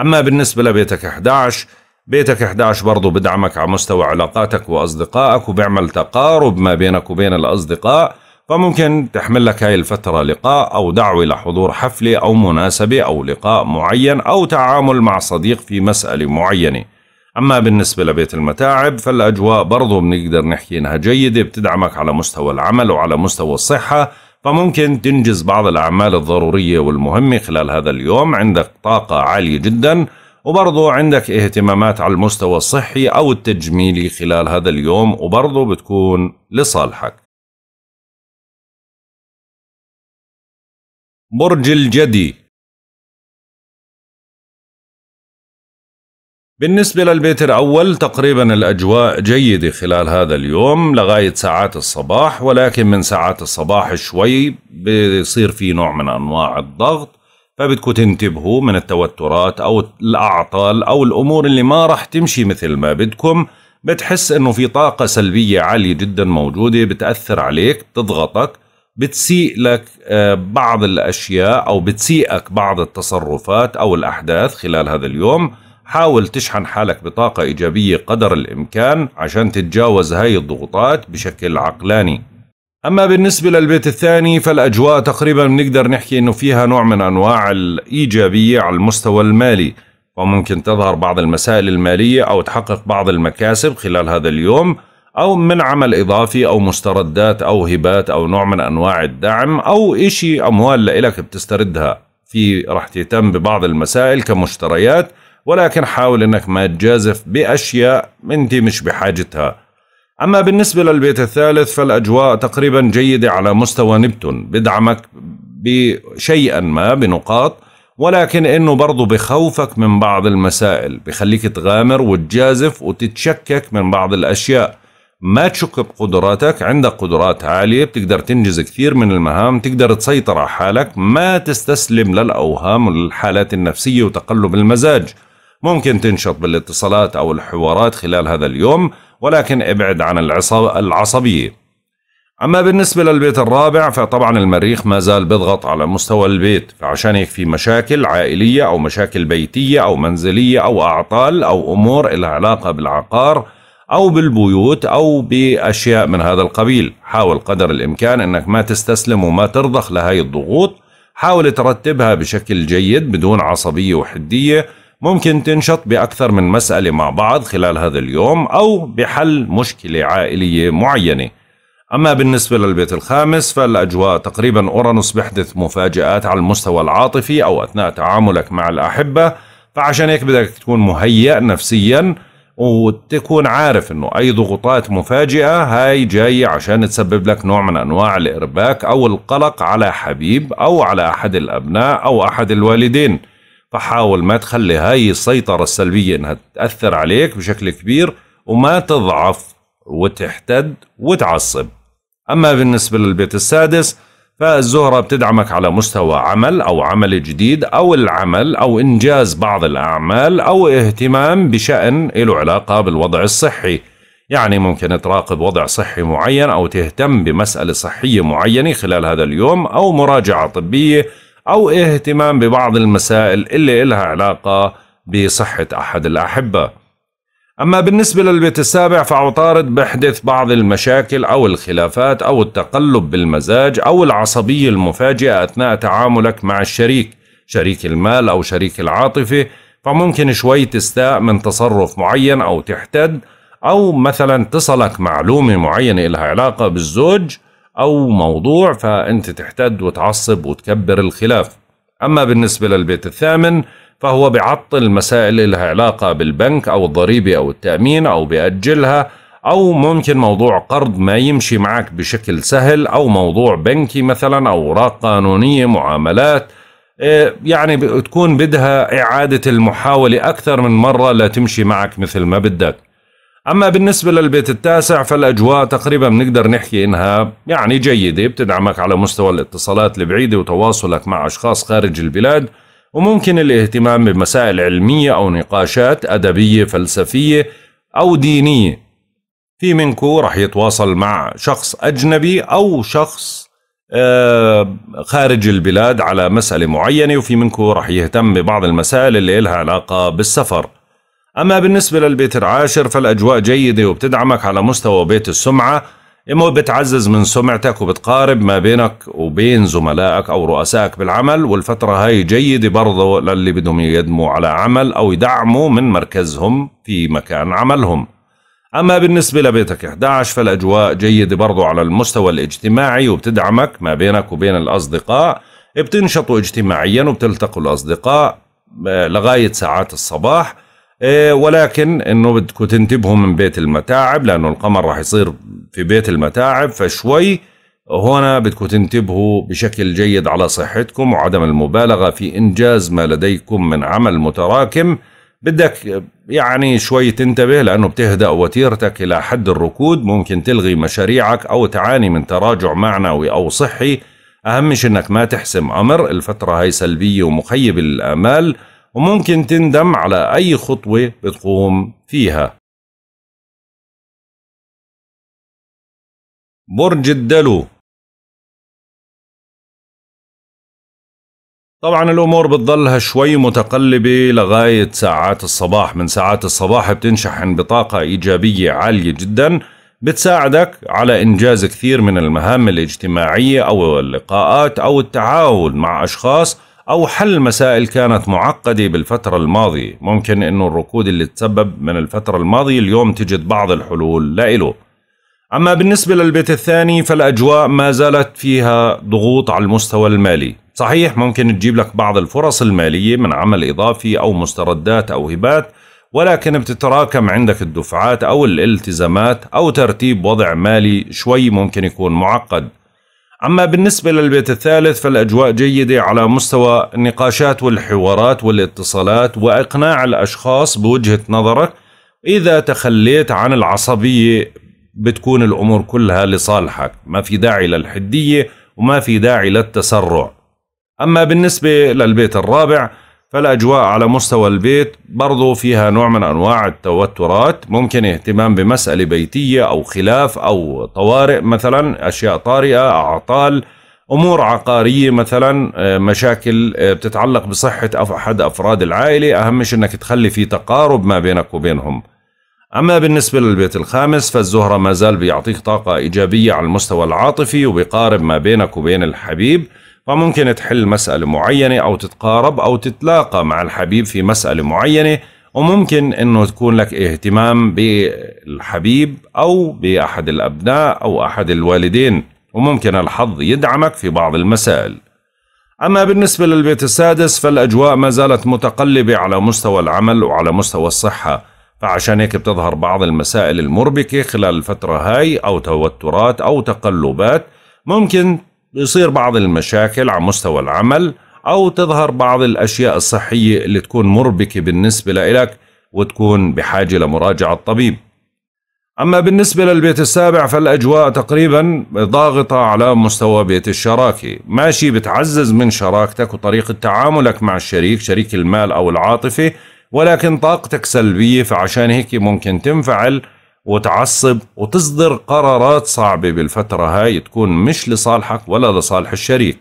أما بالنسبة لبيتك 11 بيتك 11 برضه بدعمك على مستوى علاقاتك وأصدقائك وبيعمل تقارب ما بينك وبين الأصدقاء فممكن تحمل لك هاي الفترة لقاء أو دعوة لحضور حفلة أو مناسبة أو لقاء معين أو تعامل مع صديق في مسألة معينة أما بالنسبة لبيت المتاعب فالأجواء برضو بنقدر نحكي إنها جيدة بتدعمك على مستوى العمل وعلى مستوى الصحة فممكن تنجز بعض الأعمال الضرورية والمهمة خلال هذا اليوم عندك طاقة عالية جدا وبرضو عندك اهتمامات على المستوى الصحي أو التجميلي خلال هذا اليوم وبرضو بتكون لصالحك برج الجدي بالنسبة للبيت الأول تقريبا الأجواء جيدة خلال هذا اليوم لغاية ساعات الصباح ولكن من ساعات الصباح شوي بيصير في نوع من أنواع الضغط فبدكم تنتبهوا من التوترات أو الأعطال أو الأمور اللي ما رح تمشي مثل ما بدكم بتحس إنه في طاقة سلبية عالية جدا موجودة بتأثر عليك بتضغطك بتسيء لك آه، بعض الأشياء أو بتسيئك بعض التصرفات أو الأحداث خلال هذا اليوم حاول تشحن حالك بطاقة إيجابية قدر الإمكان عشان تتجاوز هاي الضغوطات بشكل عقلاني أما بالنسبة للبيت الثاني فالأجواء تقريبا بنقدر نحكي أنه فيها نوع من أنواع الإيجابية على المستوى المالي وممكن تظهر بعض المسائل المالية أو تحقق بعض المكاسب خلال هذا اليوم أو من عمل إضافي أو مستردات أو هبات أو نوع من أنواع الدعم أو إشي أموال لإلك بتستردها في رح تهتم ببعض المسائل كمشتريات ولكن حاول انك ما تجازف باشياء انت مش بحاجتها اما بالنسبه للبيت الثالث فالاجواء تقريبا جيده على مستوى نبتون بدعمك بشيئا ما بنقاط ولكن انه برضه بخوفك من بعض المسائل بخليك تغامر وتجازف وتتشكك من بعض الاشياء ما تشك بقدراتك عندك قدرات عالية بتقدر تنجز كثير من المهام تقدر تسيطر على حالك ما تستسلم للأوهام والحالات النفسية وتقلب المزاج ممكن تنشط بالاتصالات أو الحوارات خلال هذا اليوم ولكن ابعد عن العصبية أما بالنسبة للبيت الرابع فطبعا المريخ ما زال بيضغط على مستوى البيت فعشان هيك في مشاكل عائلية أو مشاكل بيتية أو منزلية أو أعطال أو أمور لها علاقة بالعقار أو بالبيوت أو بأشياء من هذا القبيل حاول قدر الإمكان أنك ما تستسلم وما ترضخ لهي الضغوط حاول ترتبها بشكل جيد بدون عصبية وحدية ممكن تنشط بأكثر من مسألة مع بعض خلال هذا اليوم أو بحل مشكلة عائلية معينة أما بالنسبة للبيت الخامس فالأجواء تقريبا أورانوس بيحدث مفاجآت على المستوى العاطفي أو أثناء تعاملك مع الأحبة فعشان هيك بدك تكون مهيأ نفسيا وتكون عارف انه اي ضغوطات مفاجئه هاي جايه عشان تسبب لك نوع من انواع الارباك او القلق على حبيب او على احد الابناء او احد الوالدين فحاول ما تخلي هاي السيطرة السلبية انها تأثر عليك بشكل كبير وما تضعف وتحتد وتعصب أما بالنسبة للبيت السادس فالزهرة بتدعمك على مستوى عمل أو عمل جديد أو العمل أو إنجاز بعض الأعمال أو اهتمام بشأن له علاقة بالوضع الصحي يعني ممكن تراقب وضع صحي معين أو تهتم بمسألة صحية معينة خلال هذا اليوم أو مراجعة طبية أو اهتمام ببعض المسائل اللي إلها علاقة بصحة أحد الأحبة أما بالنسبة للبيت السابع فعطارد بحدث بعض المشاكل أو الخلافات أو التقلب بالمزاج أو العصبية المفاجئة أثناء تعاملك مع الشريك شريك المال أو شريك العاطفة فممكن شوي تستاء من تصرف معين أو تحتد أو مثلا تصلك معلومة معينة إلها علاقة بالزوج أو موضوع فأنت تحتد وتعصب وتكبر الخلاف أما بالنسبة للبيت الثامن فهو بيعطل مسائل لها علاقة بالبنك أو الضريبة أو التأمين أو بيأجلها أو ممكن موضوع قرض ما يمشي معك بشكل سهل أو موضوع بنكي مثلا أو أوراق قانونية معاملات إيه، يعني تكون بدها إعادة المحاولة أكثر من مرة لتمشي معك مثل ما بدك أما بالنسبة للبيت التاسع فالأجواء تقريبا بنقدر نحكي إنها يعني جيدة بتدعمك على مستوى الاتصالات البعيدة وتواصلك مع أشخاص خارج البلاد وممكن الاهتمام بمسائل علمية أو نقاشات أدبية فلسفية أو دينية في منكو رح يتواصل مع شخص أجنبي أو شخص آه، خارج البلاد على مسألة معينة وفي منكو رح يهتم ببعض المسائل اللي لها علاقة بالسفر أما بالنسبة للبيت العاشر فالأجواء جيدة وبتدعمك على مستوى بيت السمعة إما بتعزز من سمعتك وبتقارب ما بينك وبين زملائك أو رؤسائك بالعمل والفترة هاي جيدة برضه للي بدهم يقدموا على عمل أو يدعموا من مركزهم في مكان عملهم أما بالنسبة لبيتك 11 فالأجواء جيدة برضو على المستوى الاجتماعي وبتدعمك ما بينك وبين الأصدقاء بتنشطوا اجتماعيا وبتلتقوا الأصدقاء آه، لغاية ساعات الصباح إيه، ولكن انه بدكم تنتبهوا من بيت المتاعب لانه القمر راح يصير في بيت المتاعب فشوي هنا بدكم تنتبهوا بشكل جيد على صحتكم وعدم المبالغه في انجاز ما لديكم من عمل متراكم بدك يعني شوي تنتبه لانه بتهدأ وتيرتك الى حد الركود ممكن تلغي مشاريعك او تعاني من تراجع معنوي او صحي اهم شيء انك ما تحسم امر الفتره هاي سلبيه ومخيبه للامال وممكن تندم على أي خطوة بتقوم فيها برج الدلو طبعا الأمور بتضلها شوي متقلبة لغاية ساعات الصباح من ساعات الصباح بتنشحن بطاقة إيجابية عالية جدا بتساعدك على إنجاز كثير من المهام الاجتماعية أو اللقاءات أو التعاون مع أشخاص أو حل مسائل كانت معقدة بالفترة الماضية ممكن أنه الركود اللي تسبب من الفترة الماضية اليوم تجد بعض الحلول لإله أما بالنسبة للبيت الثاني فالأجواء ما زالت فيها ضغوط على المستوى المالي صحيح ممكن تجيب لك بعض الفرص المالية من عمل إضافي أو مستردات أو هبات ولكن بتتراكم عندك الدفعات أو الالتزامات أو ترتيب وضع مالي شوي ممكن يكون معقد أما بالنسبة للبيت الثالث فالأجواء جيدة على مستوى النقاشات والحوارات والاتصالات وإقناع الأشخاص بوجهة نظرك إذا تخليت عن العصبية بتكون الأمور كلها لصالحك ما في داعي للحدية وما في داعي للتسرع أما بالنسبة للبيت الرابع فالأجواء على مستوى البيت برضو فيها نوع من أنواع التوترات ممكن اهتمام بمسألة بيتية أو خلاف أو طوارئ مثلا أشياء طارئة أعطال أمور عقارية مثلا آه، مشاكل آه، بتتعلق بصحة أحد أفراد العائلة أهم شيء أنك تخلي في تقارب ما بينك وبينهم أما بالنسبة للبيت الخامس فالزهرة ما زال بيعطيك طاقة إيجابية على المستوى العاطفي وبيقارب ما بينك وبين الحبيب فممكن تحل مسألة معينة أو تتقارب أو تتلاقى مع الحبيب في مسألة معينة وممكن أنه تكون لك اهتمام بالحبيب أو بأحد الأبناء أو أحد الوالدين وممكن الحظ يدعمك في بعض المسائل أما بالنسبة للبيت السادس فالأجواء ما زالت متقلبة على مستوى العمل وعلى مستوى الصحة فعشان هيك بتظهر بعض المسائل المربكة خلال الفترة هاي أو توترات أو تقلبات ممكن بيصير بعض المشاكل على مستوى العمل أو تظهر بعض الأشياء الصحية اللي تكون مربكة بالنسبة لإلك وتكون بحاجة لمراجعة طبيب أما بالنسبة للبيت السابع فالأجواء تقريبا ضاغطة على مستوى بيت الشراكة ماشي بتعزز من شراكتك وطريقة تعاملك مع الشريك شريك المال أو العاطفة ولكن طاقتك سلبية فعشان هيك ممكن تنفعل وتعصب وتصدر قرارات صعبة بالفترة هاي تكون مش لصالحك ولا لصالح الشريك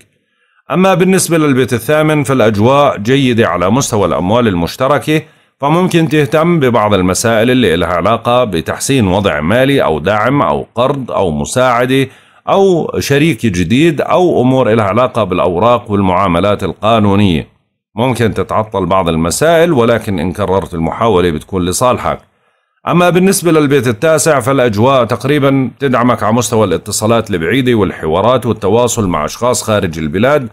أما بالنسبة للبيت الثامن فالأجواء جيدة على مستوى الأموال المشتركة فممكن تهتم ببعض المسائل اللي لها علاقة بتحسين وضع مالي أو دعم أو قرض أو مساعدة أو شريك جديد أو أمور لها علاقة بالأوراق والمعاملات القانونية ممكن تتعطل بعض المسائل ولكن إن كررت المحاولة بتكون لصالحك أما بالنسبة للبيت التاسع فالأجواء تقريبا تدعمك على مستوى الاتصالات البعيدة والحوارات والتواصل مع أشخاص خارج البلاد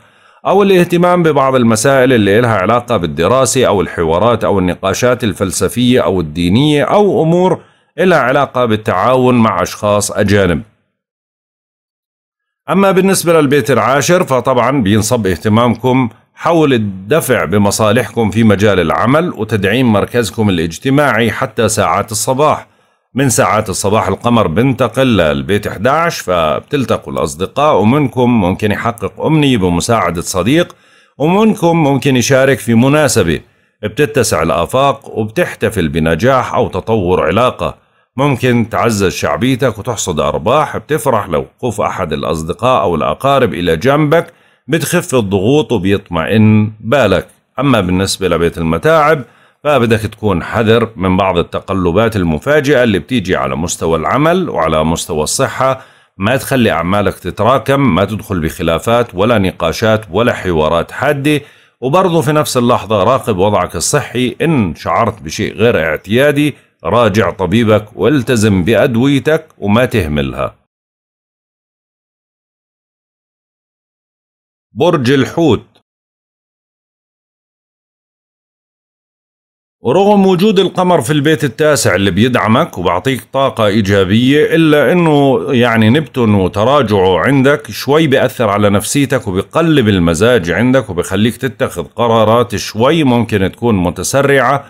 أو الاهتمام ببعض المسائل اللي إلها علاقة بالدراسة أو الحوارات أو النقاشات الفلسفية أو الدينية أو أمور إلها علاقة بالتعاون مع أشخاص أجانب أما بالنسبة للبيت العاشر فطبعا بينصب اهتمامكم حول الدفع بمصالحكم في مجال العمل وتدعيم مركزكم الاجتماعي حتى ساعات الصباح من ساعات الصباح القمر بنتقل للبيت 11 فبتلتقوا الأصدقاء ومنكم ممكن يحقق أمنية بمساعدة صديق ومنكم ممكن يشارك في مناسبة بتتسع الآفاق وبتحتفل بنجاح أو تطور علاقة ممكن تعزز شعبيتك وتحصد أرباح بتفرح لو وقوف أحد الأصدقاء أو الأقارب إلى جنبك بتخف الضغوط وبيطمئن بالك أما بالنسبة لبيت المتاعب فبدك تكون حذر من بعض التقلبات المفاجئة اللي بتيجي على مستوى العمل وعلى مستوى الصحة ما تخلي أعمالك تتراكم ما تدخل بخلافات ولا نقاشات ولا حوارات حادة وبرضه في نفس اللحظة راقب وضعك الصحي إن شعرت بشيء غير اعتيادي راجع طبيبك والتزم بأدويتك وما تهملها برج الحوت ورغم وجود القمر في البيت التاسع اللي بيدعمك وبعطيك طاقة إيجابية إلا إنه يعني نبتون وتراجعه عندك شوي بيأثر على نفسيتك وبقلب المزاج عندك وبخليك تتخذ قرارات شوي ممكن تكون متسرعة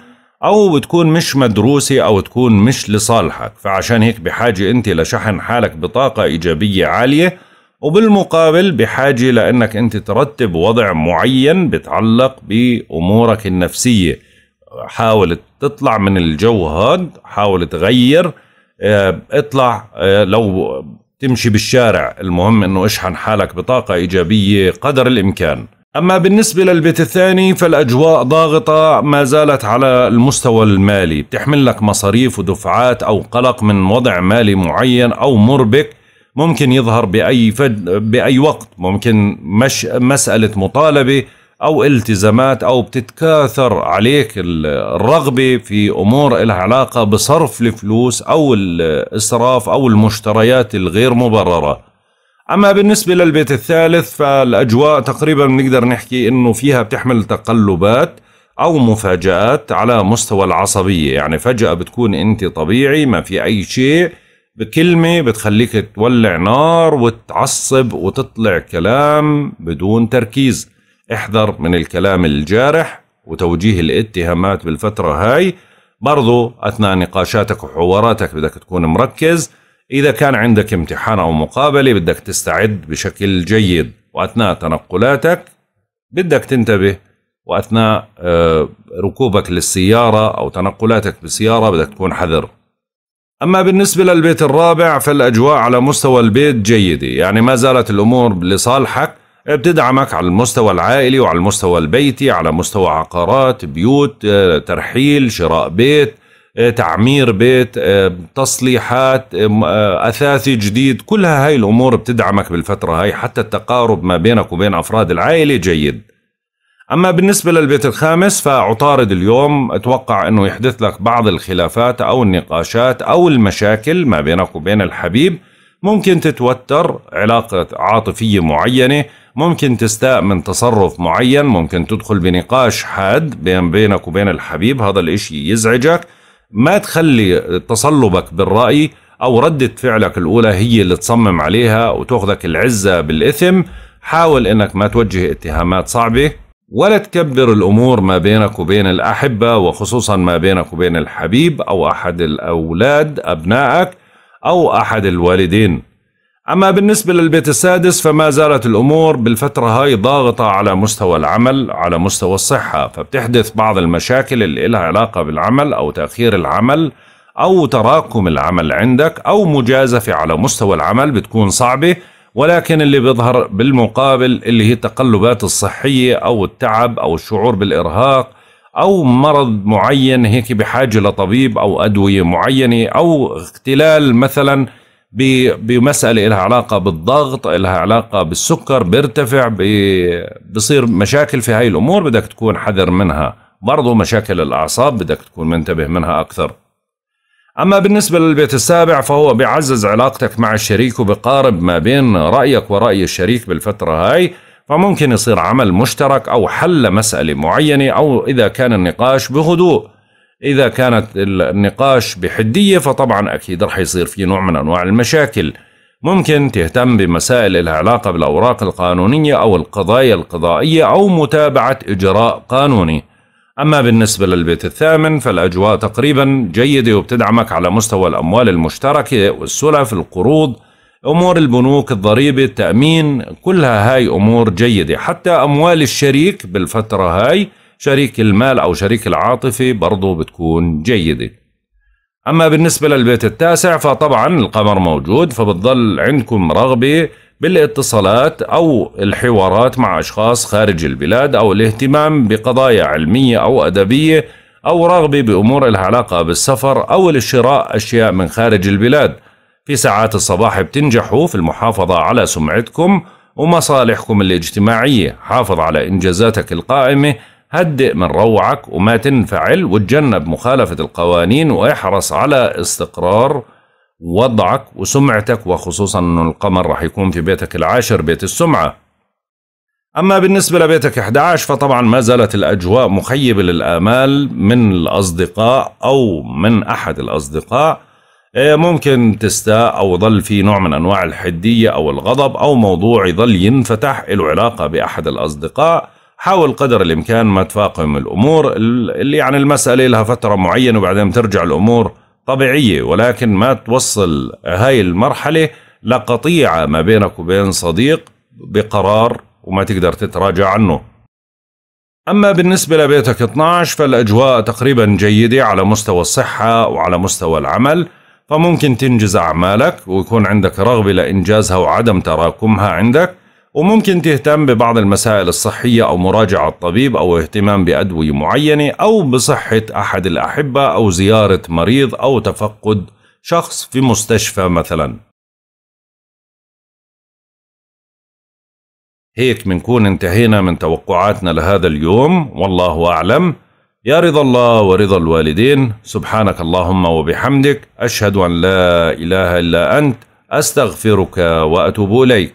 أو بتكون مش مدروسة أو تكون مش لصالحك فعشان هيك بحاجة أنت لشحن حالك بطاقة إيجابية عالية وبالمقابل بحاجة لأنك أنت ترتب وضع معين بتعلق بأمورك النفسية حاول تطلع من الجو هاد حاول تغير آه، اطلع آه، لو تمشي بالشارع المهم أنه اشحن حالك بطاقة إيجابية قدر الإمكان أما بالنسبة للبيت الثاني فالأجواء ضاغطة ما زالت على المستوى المالي بتحمل لك مصاريف ودفعات أو قلق من وضع مالي معين أو مربك ممكن يظهر باي فد باي وقت ممكن مش مساله مطالبه او التزامات او بتتكاثر عليك الرغبه في امور لها علاقه بصرف الفلوس او الاسراف او المشتريات الغير مبرره. اما بالنسبه للبيت الثالث فالاجواء تقريبا بنقدر نحكي انه فيها بتحمل تقلبات او مفاجات على مستوى العصبيه، يعني فجاه بتكون انت طبيعي ما في اي شيء بكلمة بتخليك تولع نار وتعصب وتطلع كلام بدون تركيز احذر من الكلام الجارح وتوجيه الاتهامات بالفترة هاي برضو أثناء نقاشاتك وحواراتك بدك تكون مركز إذا كان عندك امتحان أو مقابلة بدك تستعد بشكل جيد وأثناء تنقلاتك بدك تنتبه وأثناء آه، ركوبك للسيارة أو تنقلاتك بسيارة بدك تكون حذر أما بالنسبة للبيت الرابع فالأجواء على مستوى البيت جيدة يعني ما زالت الأمور لصالحك بتدعمك على المستوى العائلي وعلى المستوى البيتي على مستوى عقارات بيوت آه، ترحيل شراء بيت آه، تعمير بيت آه، تصليحات أثاثي جديد كلها هاي الأمور بتدعمك بالفترة هاي حتى التقارب ما بينك وبين أفراد العائلة جيد أما بالنسبة للبيت الخامس فعطارد اليوم أتوقع أنه يحدث لك بعض الخلافات أو النقاشات أو المشاكل ما بينك وبين الحبيب ممكن تتوتر علاقة عاطفية معينة ممكن تستاء من تصرف معين ممكن تدخل بنقاش حاد بين بينك وبين الحبيب هذا الإشي يزعجك ما تخلي تصلبك بالرأي أو ردة فعلك الأولى هي اللي تصمم عليها وتأخذك العزة بالإثم حاول أنك ما توجه اتهامات صعبة ولا تكبر الأمور ما بينك وبين الأحبة وخصوصا ما بينك وبين الحبيب أو أحد الأولاد أبنائك أو أحد الوالدين أما بالنسبة للبيت السادس فما زالت الأمور بالفترة هاي ضاغطة على مستوى العمل على مستوى الصحة فبتحدث بعض المشاكل اللي لها علاقة بالعمل أو تأخير العمل أو تراكم العمل عندك أو مجازفة على مستوى العمل بتكون صعبة ولكن اللي بيظهر بالمقابل اللي هي التقلبات الصحية أو التعب أو الشعور بالإرهاق أو مرض معين هيك بحاجة لطبيب أو أدوية معينة أو اختلال مثلا بمسألة لها علاقة بالضغط لها علاقة بالسكر بيرتفع بصير مشاكل في هاي الأمور بدك تكون حذر منها برضو مشاكل الأعصاب بدك تكون منتبه منها أكثر أما بالنسبة للبيت السابع فهو بيعزز علاقتك مع الشريك وبقارب ما بين رأيك ورأي الشريك بالفترة هاي فممكن يصير عمل مشترك أو حل مسألة معينة أو إذا كان النقاش بهدوء إذا كانت النقاش بحدية فطبعا أكيد رح يصير في نوع من أنواع المشاكل ممكن تهتم بمسائل لها علاقة بالأوراق القانونية أو القضايا القضائية أو متابعة إجراء قانوني أما بالنسبة للبيت الثامن فالأجواء تقريبا جيدة وبتدعمك على مستوى الأموال المشتركة والسلف القروض أمور البنوك الضريبة التأمين كلها هاي أمور جيدة حتى أموال الشريك بالفترة هاي شريك المال أو شريك العاطفة برضو بتكون جيدة أما بالنسبة للبيت التاسع فطبعا القمر موجود فبتضل عندكم رغبة بالاتصالات أو الحوارات مع أشخاص خارج البلاد أو الاهتمام بقضايا علمية أو أدبية أو رغبة بأمور العلاقة علاقة بالسفر أو لشراء أشياء من خارج البلاد في ساعات الصباح بتنجحوا في المحافظة على سمعتكم ومصالحكم الاجتماعية حافظ على إنجازاتك القائمة هدئ من روعك وما تنفعل وتجنب مخالفة القوانين واحرص على استقرار وضعك وسمعتك وخصوصا انه القمر راح يكون في بيتك العاشر بيت السمعه أما بالنسبة لبيتك 11 فطبعا ما زالت الأجواء مخيبة للآمال من الأصدقاء أو من أحد الأصدقاء إيه، ممكن تستاء أو ظل في نوع من أنواع الحدية أو الغضب أو موضوع يظل ينفتح له علاقة بأحد الأصدقاء حاول قدر الإمكان ما تفاقم الأمور اللي يعني المسألة لها فترة معينة وبعدين ترجع الأمور طبيعية ولكن ما توصل هاي المرحلة لقطيعة ما بينك وبين صديق بقرار وما تقدر تتراجع عنه أما بالنسبة لبيتك 12 فالأجواء تقريبا جيدة على مستوى الصحة وعلى مستوى العمل فممكن تنجز أعمالك ويكون عندك رغبة لإنجازها وعدم تراكمها عندك وممكن تهتم ببعض المسائل الصحية أو مراجعة الطبيب أو اهتمام بأدوية معينة أو بصحة أحد الأحبة أو زيارة مريض أو تفقد شخص في مستشفى مثلا هيك منكون انتهينا من توقعاتنا لهذا اليوم والله أعلم يا رضا الله ورضا الوالدين سبحانك اللهم وبحمدك أشهد أن لا إله إلا أنت أستغفرك وأتوب إليك